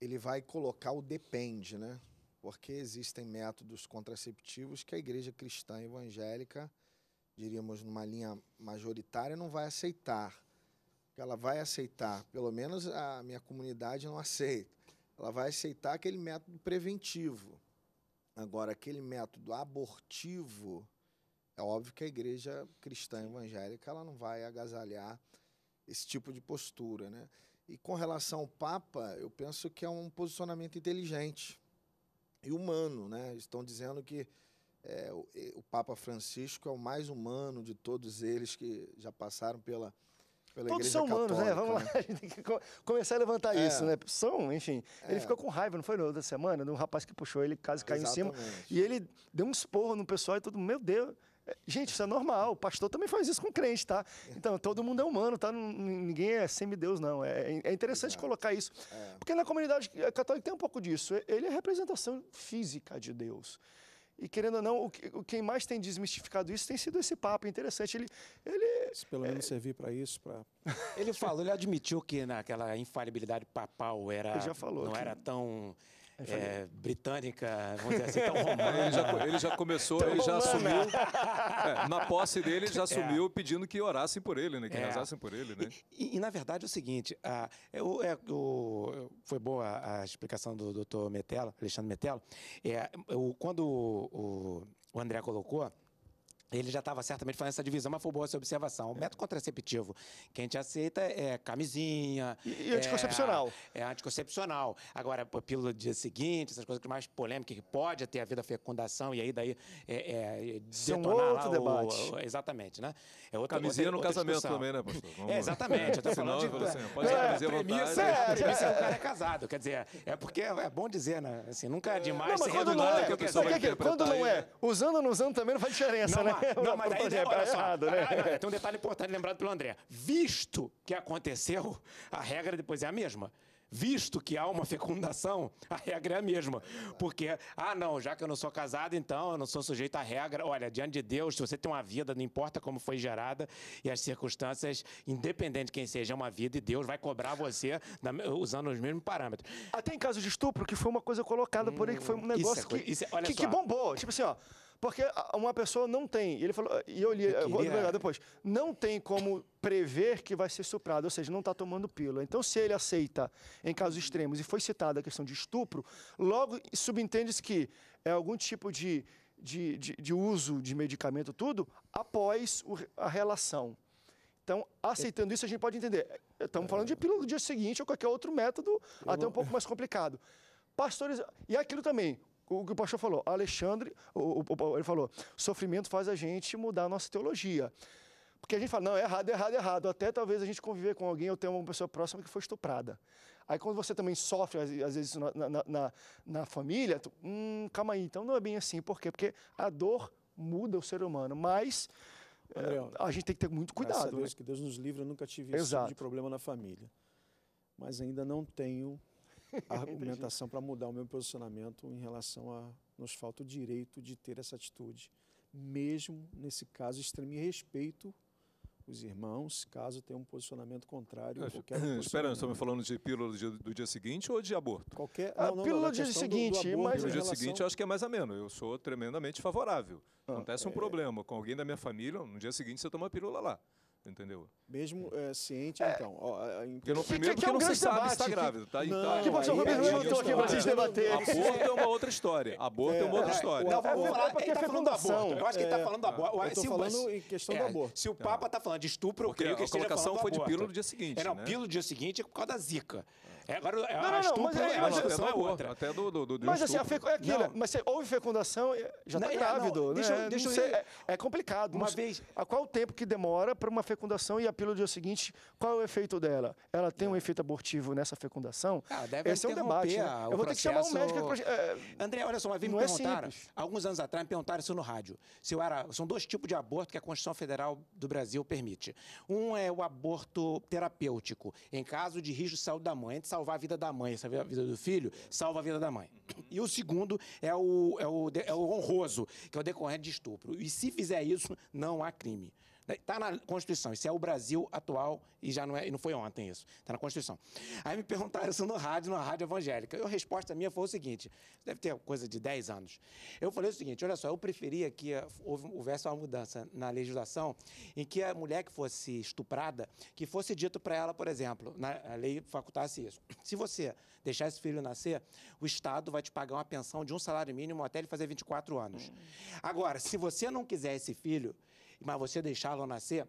ele vai colocar o depende, né? Porque existem métodos contraceptivos que a igreja cristã evangélica, diríamos numa linha majoritária, não vai aceitar. Ela vai aceitar, pelo menos a minha comunidade não aceita. Ela vai aceitar aquele método preventivo Agora, aquele método abortivo, é óbvio que a igreja cristã evangélica ela não vai agasalhar esse tipo de postura, né? E com relação ao Papa, eu penso que é um posicionamento inteligente e humano, né? Estão dizendo que é, o, o Papa Francisco é o mais humano de todos eles que já passaram pela Todos são humanos, né? católica, né? Vamos né? lá, a gente tem que começar a levantar é. isso, né? São, enfim. É. Ele ficou com raiva, não foi no outra semana, de um rapaz que puxou ele, quase caiu em cima. E ele deu um esporro no pessoal e todo mundo, meu Deus. É, gente, isso é normal. O pastor também faz isso com crente, tá? Então, todo mundo é humano, tá? Ninguém é semideus, não. É, é, é interessante Exato. colocar isso. É. Porque na comunidade eh, católica tem um pouco disso. Ele é representação física de Deus. E querendo ou não, o, quem mais tem desmistificado isso tem sido esse papo interessante. Ele, ele Se pelo é, menos é... servir para isso, para. Ele falou, ele admitiu que naquela infalibilidade papal era. Ele já falou. Não que... era tão é, britânica, vamos dizer assim, tão romana. Ele já, ele já começou, ele já assumiu. É, na posse dele, ele já é. assumiu pedindo que orassem por ele, né? Que é. rezassem por ele, né? E, e, e, na verdade é o seguinte: a, é foi boa a explicação do doutor Metello, Alexandre Metello. É, quando o, o, o André colocou ele já estava certamente fazendo essa divisão, mas foi boa essa observação. O método contraceptivo que a gente aceita é camisinha. E, e anticoncepcional. É, é, anticoncepcional. Agora, a pílula do dia seguinte, essas coisas mais polêmicas, que pode a havido a fecundação, e aí daí é, é, é outro debate. O, o, exatamente, né? É outra, camisinha outra, no outra casamento também, né, pastor? Vamos é, exatamente. Eu falando de... você. Assim, pode é, camisinha premissa, é, é, é, o cara é casado. Quer dizer, é porque é bom dizer, né? Assim, nunca é demais não, mas quando não é, quando não é, usando ou não usando também não faz diferença, né? não, mas aí, olha é só. Errado, né? Ah, ah, tem um detalhe importante lembrado pelo André. Visto que aconteceu, a regra depois é a mesma. Visto que há uma fecundação, a regra é a mesma. Porque, ah, não, já que eu não sou casado, então eu não sou sujeito à regra. Olha, diante de Deus, se você tem uma vida, não importa como foi gerada e as circunstâncias, independente de quem seja, é uma vida e Deus vai cobrar você na, usando os mesmos parâmetros. Até em caso de estupro, que foi uma coisa colocada hum, por aí, que foi um hum, negócio é, que, é, que, que bombou. Tipo assim, ó. Porque uma pessoa não tem, e ele falou, e eu li, eu vou lembrar depois, não tem como prever que vai ser suprado, ou seja, não está tomando pílula. Então, se ele aceita em casos extremos, e foi citada a questão de estupro, logo subentende-se que é algum tipo de, de, de, de uso de medicamento, tudo, após o, a relação. Então, aceitando isso, a gente pode entender. Estamos falando de é. pílula do dia seguinte ou qualquer outro método, até um pouco mais complicado. Pastores, e aquilo também, o que o pastor falou, Alexandre, o, o, ele falou, sofrimento faz a gente mudar a nossa teologia. Porque a gente fala, não, é errado, é errado, é errado. Até talvez a gente conviver com alguém ou ter uma pessoa próxima que foi estuprada. Aí quando você também sofre, às vezes, na, na, na, na família, tu, hum, calma aí, então não é bem assim. Por quê? Porque a dor muda o ser humano, mas é, a gente tem que ter muito cuidado. Né? Deus, né? que Deus nos livre, eu nunca tive Exato. esse tipo de problema na família. Mas ainda não tenho argumentação para mudar o meu posicionamento em relação a nos falta o direito de ter essa atitude. Mesmo nesse caso, extremo respeito os irmãos, caso tenham um posicionamento contrário a qualquer Espera, estamos falando de pílula do dia, do dia, seguinte ou de aborto? Qualquer, ah, ah, não, pílula não, do dia seguinte, do, do mas... dia relação... seguinte eu acho que é mais ameno, eu sou tremendamente favorável. Ah, Acontece é... um problema com alguém da minha família, no dia seguinte você toma a pílula lá entendeu? Mesmo é, ciente, é, então. Ó, é, é, porque no primeiro, que, que, porque é um não se sabe tá debate, se está grávido, tá? Não, tá, é, que você aí, levantou aqui pra vocês debaterem. Aborto é uma outra história. Aborto é, uma outra história. Não, vamos falar porque tá falando do aborto. Eu acho que ele tá falando do aborto. Eu tô falando em questão do aborto. Se o Papa tá falando de estupro, eu creio que A colocação foi de pílula no dia seguinte, era não, né? pílula no dia seguinte é por causa da zika. É, agora é não, não, não, mas, é, é mas, mas, é não é outra. Até do, do, do Mas assim, fecu... é aquilo, mas se houve fecundação, é, já está grávido. Não, deixa, né? deixa eu... sei, é, complicado. Uma vez... A qual o tempo que demora para uma fecundação e a pílula do dia seguinte, qual é o efeito dela? Ela tem um efeito abortivo nessa fecundação? Ah, deve Esse é um debate. Né? Eu vou ter que chamar um médico... André, olha só, uma vez me perguntaram, alguns anos atrás, me perguntaram isso no rádio. Se eu era... São dois tipos de aborto que a Constituição Federal do Brasil permite. Um é o aborto terapêutico, em caso de risco de saúde da mãe salvar a vida da mãe, salvar a vida do filho, salva a vida da mãe. E o segundo é o, é o, é o honroso, que é o decorrente de estupro. E se fizer isso, não há crime. Está é, na Constituição. Isso é o Brasil atual e já não, é, e não foi ontem isso. Está na Constituição. Aí me perguntaram isso no rádio, na rádio evangélica. E a resposta minha foi o seguinte: deve ter coisa de 10 anos. Eu falei o seguinte: olha só, eu preferia que houvesse uma mudança na legislação em que a mulher que fosse estuprada, que fosse dito para ela, por exemplo, na lei facultasse isso. Se você deixar esse filho nascer, o Estado vai te pagar uma pensão de um salário mínimo até ele fazer 24 anos. Hum. Agora, se você não quiser esse filho, mas você deixá-lo nascer,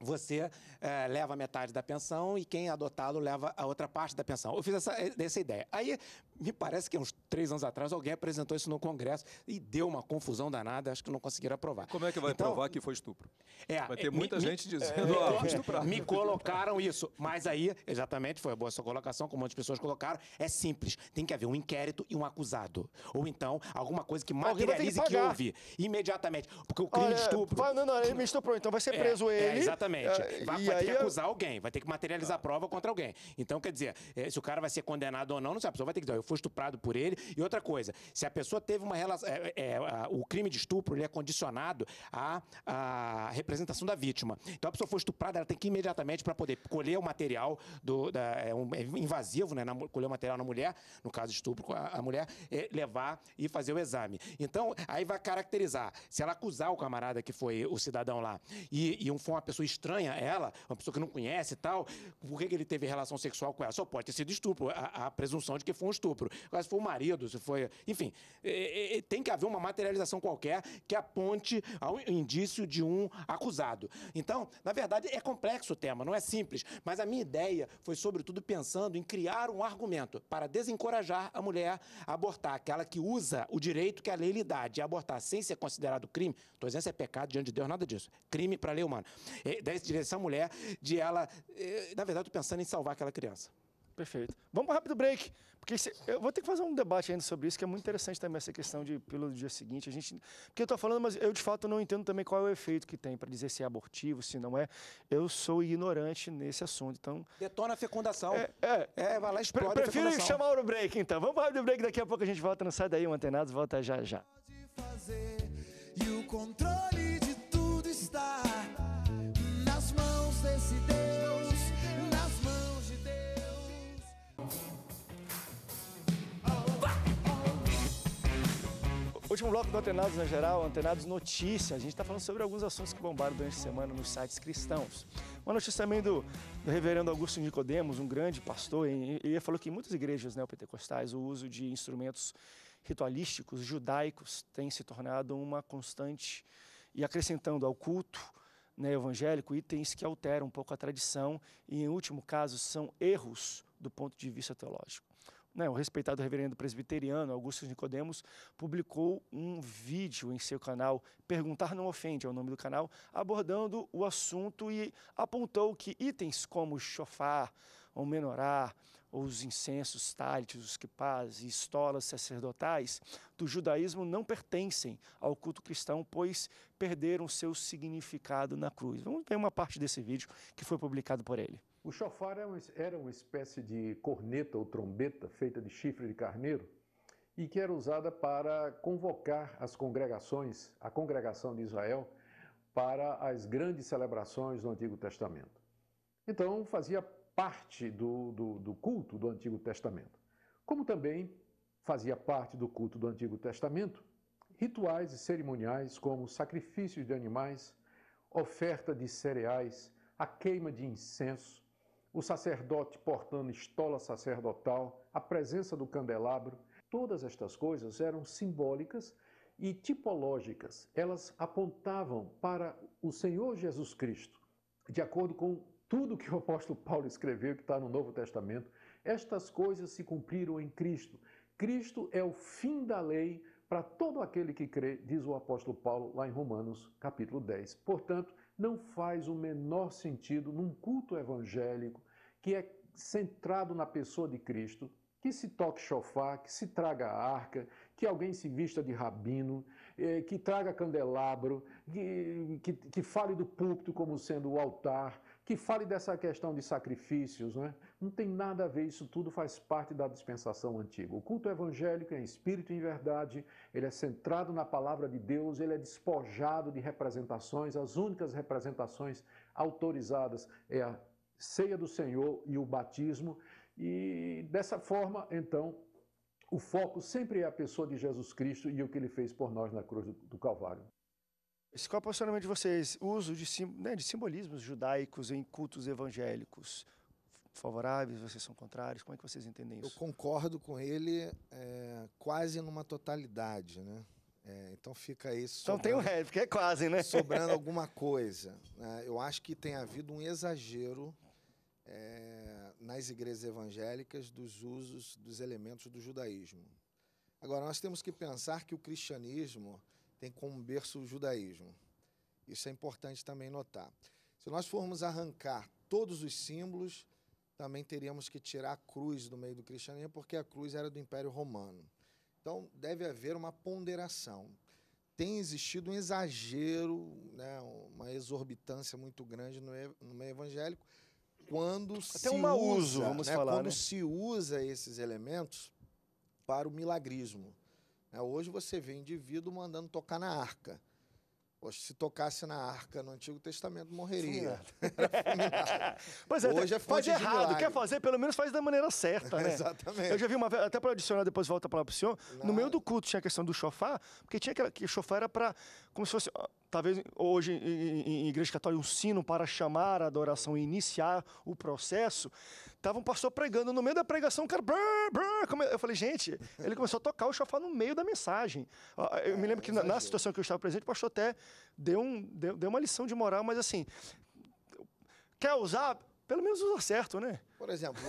você eh, leva metade da pensão e quem é adotá-lo leva a outra parte da pensão. Eu fiz essa, eh, essa ideia. Aí, me parece que uns três anos atrás, alguém apresentou isso no Congresso e deu uma confusão danada, acho que não conseguiram aprovar. Como é que vai então, provar que foi estupro? É, vai ter muita me, gente me, dizendo, é, ah, estuprado. Me colocaram isso, mas aí, exatamente, foi boa sua colocação, como muitas pessoas colocaram, é simples, tem que haver um inquérito e um acusado. Ou então, alguma coisa que materialize que, que, houve imediatamente, porque o crime Olha, de estupro... não, não, ele me estuprou, então vai ser é, preso é, ele. É, exatamente Exatamente. É, vai, vai ter que é acusar alguém, vai ter que materializar a prova contra alguém. Então, quer dizer, eh, se o cara vai ser condenado ou não, não sei. A pessoa vai ter que dizer, eu fui estuprado por ele. E outra coisa, se a pessoa teve uma relação. Eh, eh, o crime de estupro ele é condicionado à, à representação da vítima. Então, a pessoa foi estuprada, ela tem que ir imediatamente para poder colher o material do. Da, é, um, é invasivo, né? Na, colher o material na mulher, no caso de estupro, a, a mulher, é, levar e fazer o exame. Então, aí vai caracterizar. Se ela acusar o camarada que foi o cidadão lá e, e um, foi uma pessoa estranha ela, uma pessoa que não conhece e tal, por que, que ele teve relação sexual com ela? Só pode ter sido estupro, a, a presunção de que foi um estupro. Agora, se foi o marido, se foi. Enfim, é, é, é, tem que haver uma materialização qualquer que aponte ao indício de um acusado. Então, na verdade, é complexo o tema, não é simples, mas a minha ideia foi, sobretudo, pensando em criar um argumento para desencorajar a mulher a abortar, aquela que usa o direito que a lei lhe dá de abortar sem ser considerado crime. Estou dizendo se é pecado diante de Deus, nada disso. Crime para a lei humana. É, dessa direção à mulher, de ela. Eh, na verdade, estou pensando em salvar aquela criança. Perfeito. Vamos para um rápido break, porque se, eu vou ter que fazer um debate ainda sobre isso, que é muito interessante também essa questão de pílula do dia seguinte. A gente, porque eu estou falando, mas eu de fato não entendo também qual é o efeito que tem para dizer se é abortivo, se não é. Eu sou ignorante nesse assunto, então... Detona a fecundação. É, é, é vai lá explode pre Prefiro chamar o break, então. Vamos para o rápido break, daqui a pouco a gente volta, não sai daí, o Antenados volta já, já. Fazer, e o controle de tudo está último bloco do Antenados na Geral, Antenados notícias. A gente está falando sobre alguns assuntos que bombaram durante a semana nos sites cristãos. Uma notícia também do, do reverendo Augusto Nicodemos, um grande pastor, ele falou que em muitas igrejas neopentecostais o uso de instrumentos ritualísticos judaicos tem se tornado uma constante e acrescentando ao culto né, evangélico itens que alteram um pouco a tradição e, em último caso, são erros do ponto de vista teológico né, o respeitado reverendo presbiteriano Augusto Nicodemos publicou um vídeo em seu canal, Perguntar Não Ofende é o nome do canal, abordando o assunto e apontou que itens como o chofar, ou menorá, ou os incensos, tálites, os quipás e estolas sacerdotais do judaísmo não pertencem ao culto cristão, pois perderam seu significado na cruz. Vamos ver uma parte desse vídeo que foi publicado por ele. O chofar é era uma espécie de corneta ou trombeta feita de chifre de carneiro e que era usada para convocar as congregações, a congregação de Israel, para as grandes celebrações do Antigo Testamento. Então, fazia parte do, do, do culto do Antigo Testamento. Como também fazia parte do culto do Antigo Testamento rituais e cerimoniais como sacrifícios de animais, oferta de cereais, a queima de incenso, o sacerdote portando estola sacerdotal, a presença do candelabro, todas estas coisas eram simbólicas e tipológicas. Elas apontavam para o Senhor Jesus Cristo. De acordo com tudo que o apóstolo Paulo escreveu, que está no Novo Testamento, estas coisas se cumpriram em Cristo. Cristo é o fim da lei para todo aquele que crê, diz o apóstolo Paulo lá em Romanos, capítulo 10. Portanto, não faz o menor sentido num culto evangélico, que é centrado na pessoa de Cristo, que se toque chofar, que se traga arca, que alguém se vista de rabino, eh, que traga candelabro, que, que, que, fale do púlpito como sendo o altar, que fale dessa questão de sacrifícios. Né? Não tem nada a ver, isso tudo faz parte da dispensação antiga. O culto evangélico é em espírito e em verdade, ele é centrado na palavra de Deus, ele é despojado de representações, as únicas representações autorizadas é a ceia do Senhor e o batismo. E dessa forma, então, o foco sempre é a pessoa de Jesus Cristo e o que ele fez por nós na cruz do, Calvário. Qual é o posicionamento de vocês? O uso de, né, de simbolismos judaicos em cultos evangélicos? Favoráveis, vocês são contrários? Como é que vocês entendem isso? Eu concordo com ele é, quase numa totalidade, né? É, então fica isso. Então tem o um ré, porque é quase, né? Sobrando alguma coisa. Né? eu acho que tem havido um exagero é, nas igrejas evangélicas dos usos dos elementos do judaísmo. Agora, nós temos que pensar que o cristianismo tem como berço o judaísmo. Isso é importante também notar. Se nós formos arrancar todos os símbolos, também teríamos que tirar a cruz do meio do cristianismo, porque a cruz era do Império Romano. Então, deve haver uma ponderação. Tem existido um exagero, né, uma exorbitância muito grande no meio evangélico, quando Até se um mau uso, usa, vamos né? falar, quando né? se usa esses elementos para o milagrismo. Né? Hoje você vê indivíduo mandando tocar na arca. Poxa, se tocasse na arca no Antigo Testamento, morreria. É. pois é, Hoje é faz errado. Milagre. Quer fazer, pelo menos faz da maneira certa, né? Exatamente. Eu já vi uma vez, até para adicionar, depois volta para o senhor, no meio do culto tinha a questão do chofar, porque tinha que, chofar era para, como se fosse talvez hoje em, igreja católica, o sino para chamar a adoração e iniciar o processo, estava um pastor pregando, no meio da pregação, o cara, brrr, brrr, eu falei, gente, ele começou a tocar o chafar no meio da mensagem. Eu me lembro que é, na, na situação que eu estava presente, o pastor até deu, um, deu, deu uma lição de moral, mas assim, quer usar, pelo menos usa certo, né? Por exemplo,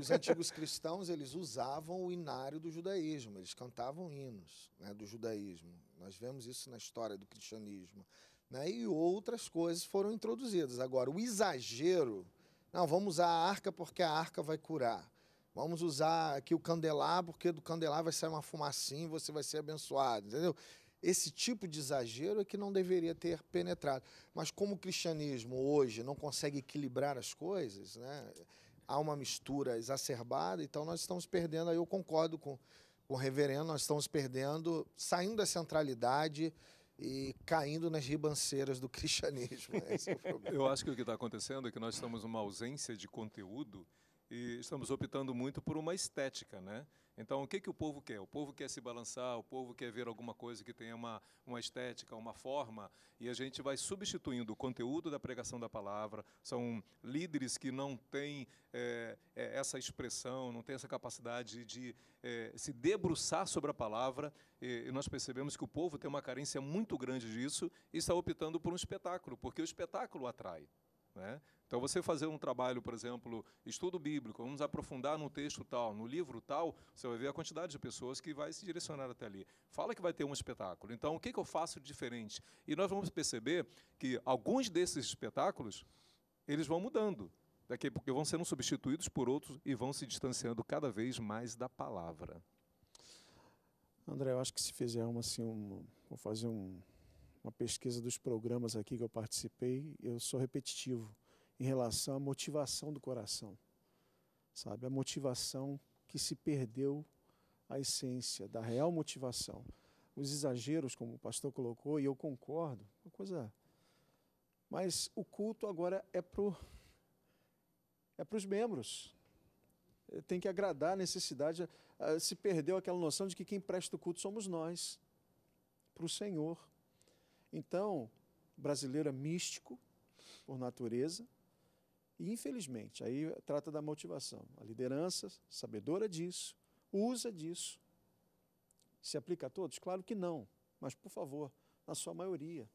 os antigos cristãos, eles usavam o inário do judaísmo, eles cantavam hinos né, do judaísmo. Nós vemos isso na história do cristianismo. Né, e outras coisas foram introduzidas. Agora, o exagero, não, vamos usar a arca porque a arca vai curar. Vamos usar aqui o candelabro, porque do candelabro vai sair uma fumacinha e você vai ser abençoado, entendeu? esse tipo de exagero é que não deveria ter penetrado. Mas como o cristianismo hoje não consegue equilibrar as coisas, né, há uma mistura exacerbada, então nós estamos perdendo, aí eu concordo com, com o reverendo, nós estamos perdendo, saindo da centralidade e caindo nas ribanceiras do cristianismo. É eu acho que o que está acontecendo é que nós estamos numa ausência de conteúdo e estamos optando muito por uma estética, né? Então, o que, que o povo quer? O povo quer se balançar, o povo quer ver alguma coisa que tenha uma, uma estética, uma forma, e a gente vai substituindo o conteúdo da pregação da palavra. São líderes que não têm é, essa expressão, não têm essa capacidade de é, se debruçar sobre a palavra, e nós percebemos que o povo tem uma carência muito grande disso e está optando por um espetáculo, porque o espetáculo atrai. Né? Então, você fazer um trabalho, por exemplo, estudo bíblico, vamos aprofundar no texto tal, no livro tal, você vai ver a quantidade de pessoas que vai se direcionar até ali. Fala que vai ter um espetáculo. Então, o que, que eu faço de diferente? E nós vamos perceber que alguns desses espetáculos, eles vão mudando. Daqui porque vão sendo substituídos por outros e vão se distanciando cada vez mais da palavra. André, eu acho que se fizer uma assim, um, vou fazer um, uma pesquisa dos programas aqui que eu participei, eu sou repetitivo em relação à motivação do coração, sabe? A motivação que se perdeu a essência da real motivação. Os exageros, como o pastor colocou, e eu concordo, uma coisa. Mas o culto agora é pro é para os membros. Tem que agradar a necessidade. Se perdeu aquela noção de que quem presta o culto somos nós, para o Senhor. Então, brasileiro é místico por natureza, e, infelizmente, aí trata da motivação. A liderança, sabedora disso, usa disso. Se aplica a todos? Claro que não, mas, por favor, na sua maioria,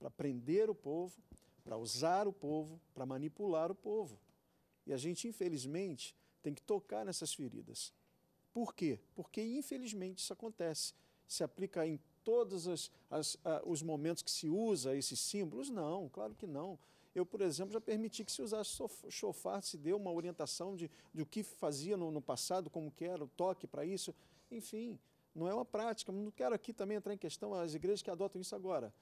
para prender o povo, para usar o povo, para manipular o povo. E a gente, infelizmente, tem que tocar nessas feridas. Por quê? Porque, infelizmente, isso acontece. Se aplica em todos as, as, ah, os momentos que se usa esses símbolos? Não, claro que não. Eu, por exemplo, já permiti que se usasse chofar, se deu uma orientação de, de o que fazia no, no passado, como que era, o toque para isso. Enfim, não é uma prática. Não quero aqui também entrar em questão as igrejas que adotam isso agora.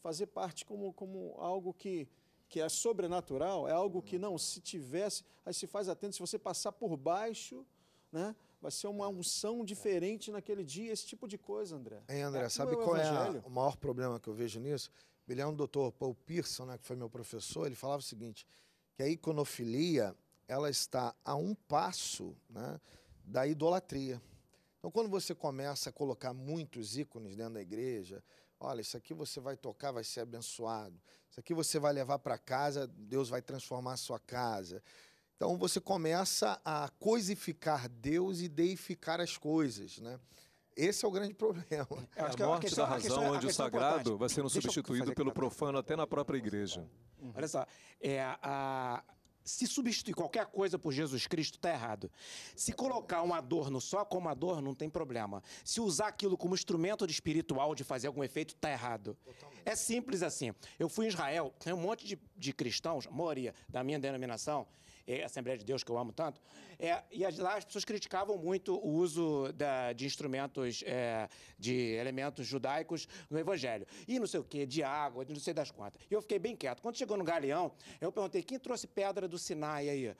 Fazer parte como, como algo que, que é sobrenatural, é algo que não, se tivesse, aí se faz atento, se você passar por baixo, né? Vai ser uma é. unção diferente naquele dia, esse tipo de coisa, André. Hein, André, é, sabe é qual é o maior problema que eu vejo nisso? é do doutor Paul Pearson, né, que foi meu professor, ele falava o seguinte, que a iconofilia ela está a um passo né, da idolatria. Então, quando você começa a colocar muitos ícones dentro da igreja, olha, isso aqui você vai tocar, vai ser abençoado. Isso aqui você vai levar para casa, Deus vai transformar a sua casa. Então, você começa a coisificar Deus e deificar as coisas, né? Esse é o grande problema. É, a, a morte questão, da razão, questão, é onde o é sagrado vai sendo substituído pelo profano até na própria igreja. Uhum. Olha só, é, a, se substituir qualquer coisa por Jesus Cristo, está errado. Se colocar um adorno só como adorno, não tem problema. Se usar aquilo como instrumento de espiritual de fazer algum efeito, está errado. Totalmente. É simples assim. Eu fui em Israel, tem um monte de, de cristãos, maioria da minha denominação, é, Assembleia de Deus, que eu amo tanto, é, e lá as pessoas criticavam muito o uso da, de instrumentos, é, de elementos judaicos no Evangelho. E não sei o quê, de água, de não sei das quantas. E eu fiquei bem quieto. Quando chegou no Galeão, eu perguntei, quem trouxe pedra do Sinai aí?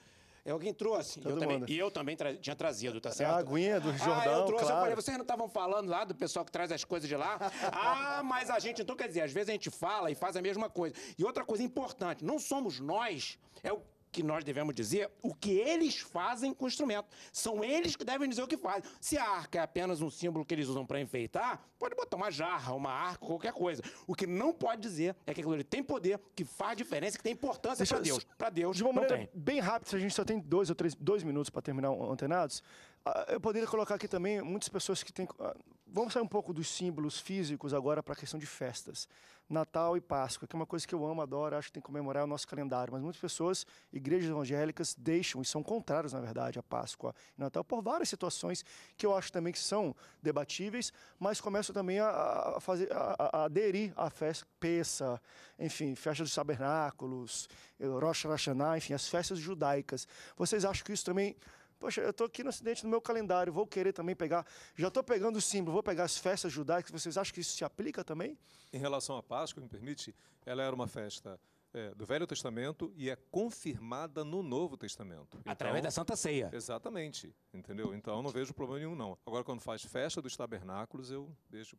É, alguém trouxe. eu também, e eu também tra tinha trazido, tá certo? A aguinha do Jordão, ah, eu trouxe. Claro. Eu falei, vocês não estavam falando lá do pessoal que traz as coisas de lá? ah, mas a gente... Então, quer dizer, às vezes a gente fala e faz a mesma coisa. E outra coisa importante, não somos nós, é o que nós devemos dizer o que eles fazem com o instrumento. São eles que devem dizer o que fazem. Se a arca é apenas um símbolo que eles usam para enfeitar, pode botar uma jarra, uma arca, qualquer coisa. O que não pode dizer é que aquilo ali tem poder, que faz diferença, que tem importância para Deus. Para Deus, de uma maneira bem rápida, se a gente só tem dois ou três, dois minutos para terminar o Antenados, ah, eu poderia colocar aqui também muitas pessoas que têm. Ah, vamos sair um pouco dos símbolos físicos agora para a questão de festas. Natal e Páscoa, que é uma coisa que eu amo, adoro, acho que tem que comemorar o nosso calendário. Mas muitas pessoas, igrejas evangélicas, deixam e são contrários, na verdade, à Páscoa e Natal, por várias situações que eu acho também que são debatíveis, mas começam também a, a fazer, a, a, aderir à festa peça, enfim, festa dos tabernáculos, eh, Rosh Hashanah, enfim, as festas judaicas. Vocês acham que isso também Poxa, eu estou aqui no acidente no meu calendário, vou querer também pegar. Já estou pegando o símbolo, vou pegar as festas judaicas. Vocês acham que isso se aplica também? Em relação à Páscoa, me permite, ela era uma festa é, do Velho Testamento e é confirmada no Novo Testamento. Através então, da Santa Ceia. Exatamente, entendeu? Então não vejo problema nenhum, não. Agora, quando faz festa dos tabernáculos, eu vejo,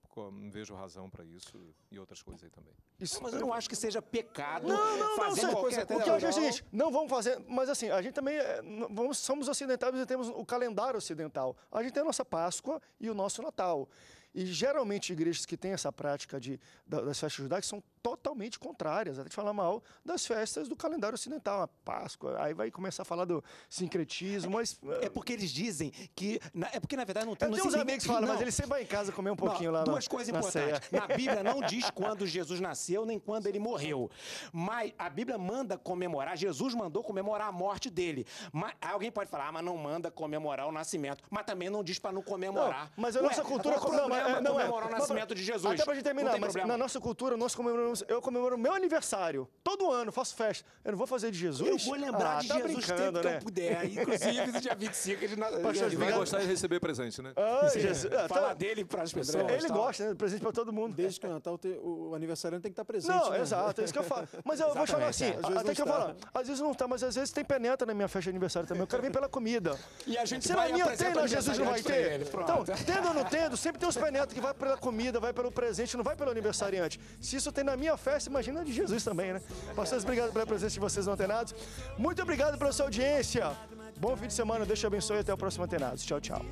vejo razão para isso e outras coisas aí também. Isso, mas é eu não acho que seja pecado não, não, fazer não, qualquer coisa. O que eu acho é o seguinte, não vamos fazer, mas assim, a gente também é, vamos, somos ocidentais e temos o calendário ocidental. A gente tem a nossa Páscoa e o nosso Natal. E geralmente igrejas que têm essa prática de, das festas judaicas são totalmente contrárias, até de falar mal das festas do calendário ocidental, a Páscoa, aí vai começar a falar do sincretismo, é, mas... É, é ah, porque eles dizem que... Na, é porque, na verdade, não tem... Eu tenho uns amigos que falam, mas ele sempre vai em casa comer um pouquinho não, lá Duas na, coisas na importantes. Ceia. Na Bíblia não diz quando Jesus nasceu, nem quando ele morreu. Mas a Bíblia manda comemorar, Jesus mandou comemorar a morte dele. Mas, alguém pode falar, ah, mas não manda comemorar o nascimento. Mas também não diz para não comemorar. Não, mas a Ué, nossa cultura... Não, não, é, não comemorar é, o nascimento de Jesus. Até pra gente terminar, mas problema. na nossa cultura, nós comemoramos eu comemoro o meu aniversário. Todo ano, faço festa. Eu não vou fazer de Jesus? Eu vou lembrar ah, de tá Jesus sempre né? que eu né? puder. Inclusive, dia 25, a gente não... Pastor, gostar de receber presente, né? Fala ah, Sim, Jesus. É, Falar ah, tá. dele para as pessoas. Ele gosta, né? Tá? Presente para todo mundo. Desde que tá o Natal, te... o aniversariante tem que estar presente. Não, né? exato, é isso que eu falo. Mas eu Exatamente, vou chamar é. assim, é. até que eu falo, às vezes não está, mas às vezes tem penetra na minha festa de aniversário também. Eu quero vir pela comida. E a gente Será vai minha tem, Jesus não vai ter? Então, tendo ou não tendo, sempre tem os penetra que vai pela comida, vai pelo presente, não vai pelo aniversariante. Se isso tem na minha festa, imagina de Jesus também, né? Pastores, obrigado pela presença de vocês no Antenados. Muito obrigado pela sua audiência. Bom fim de semana, Deus te abençoe e até o próximo Antenados. Tchau, tchau.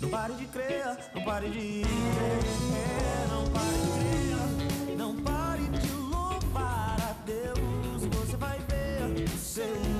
não pare de crer, não pare de Não pare de crer, não pare de louvar a Deus Você vai ver o seu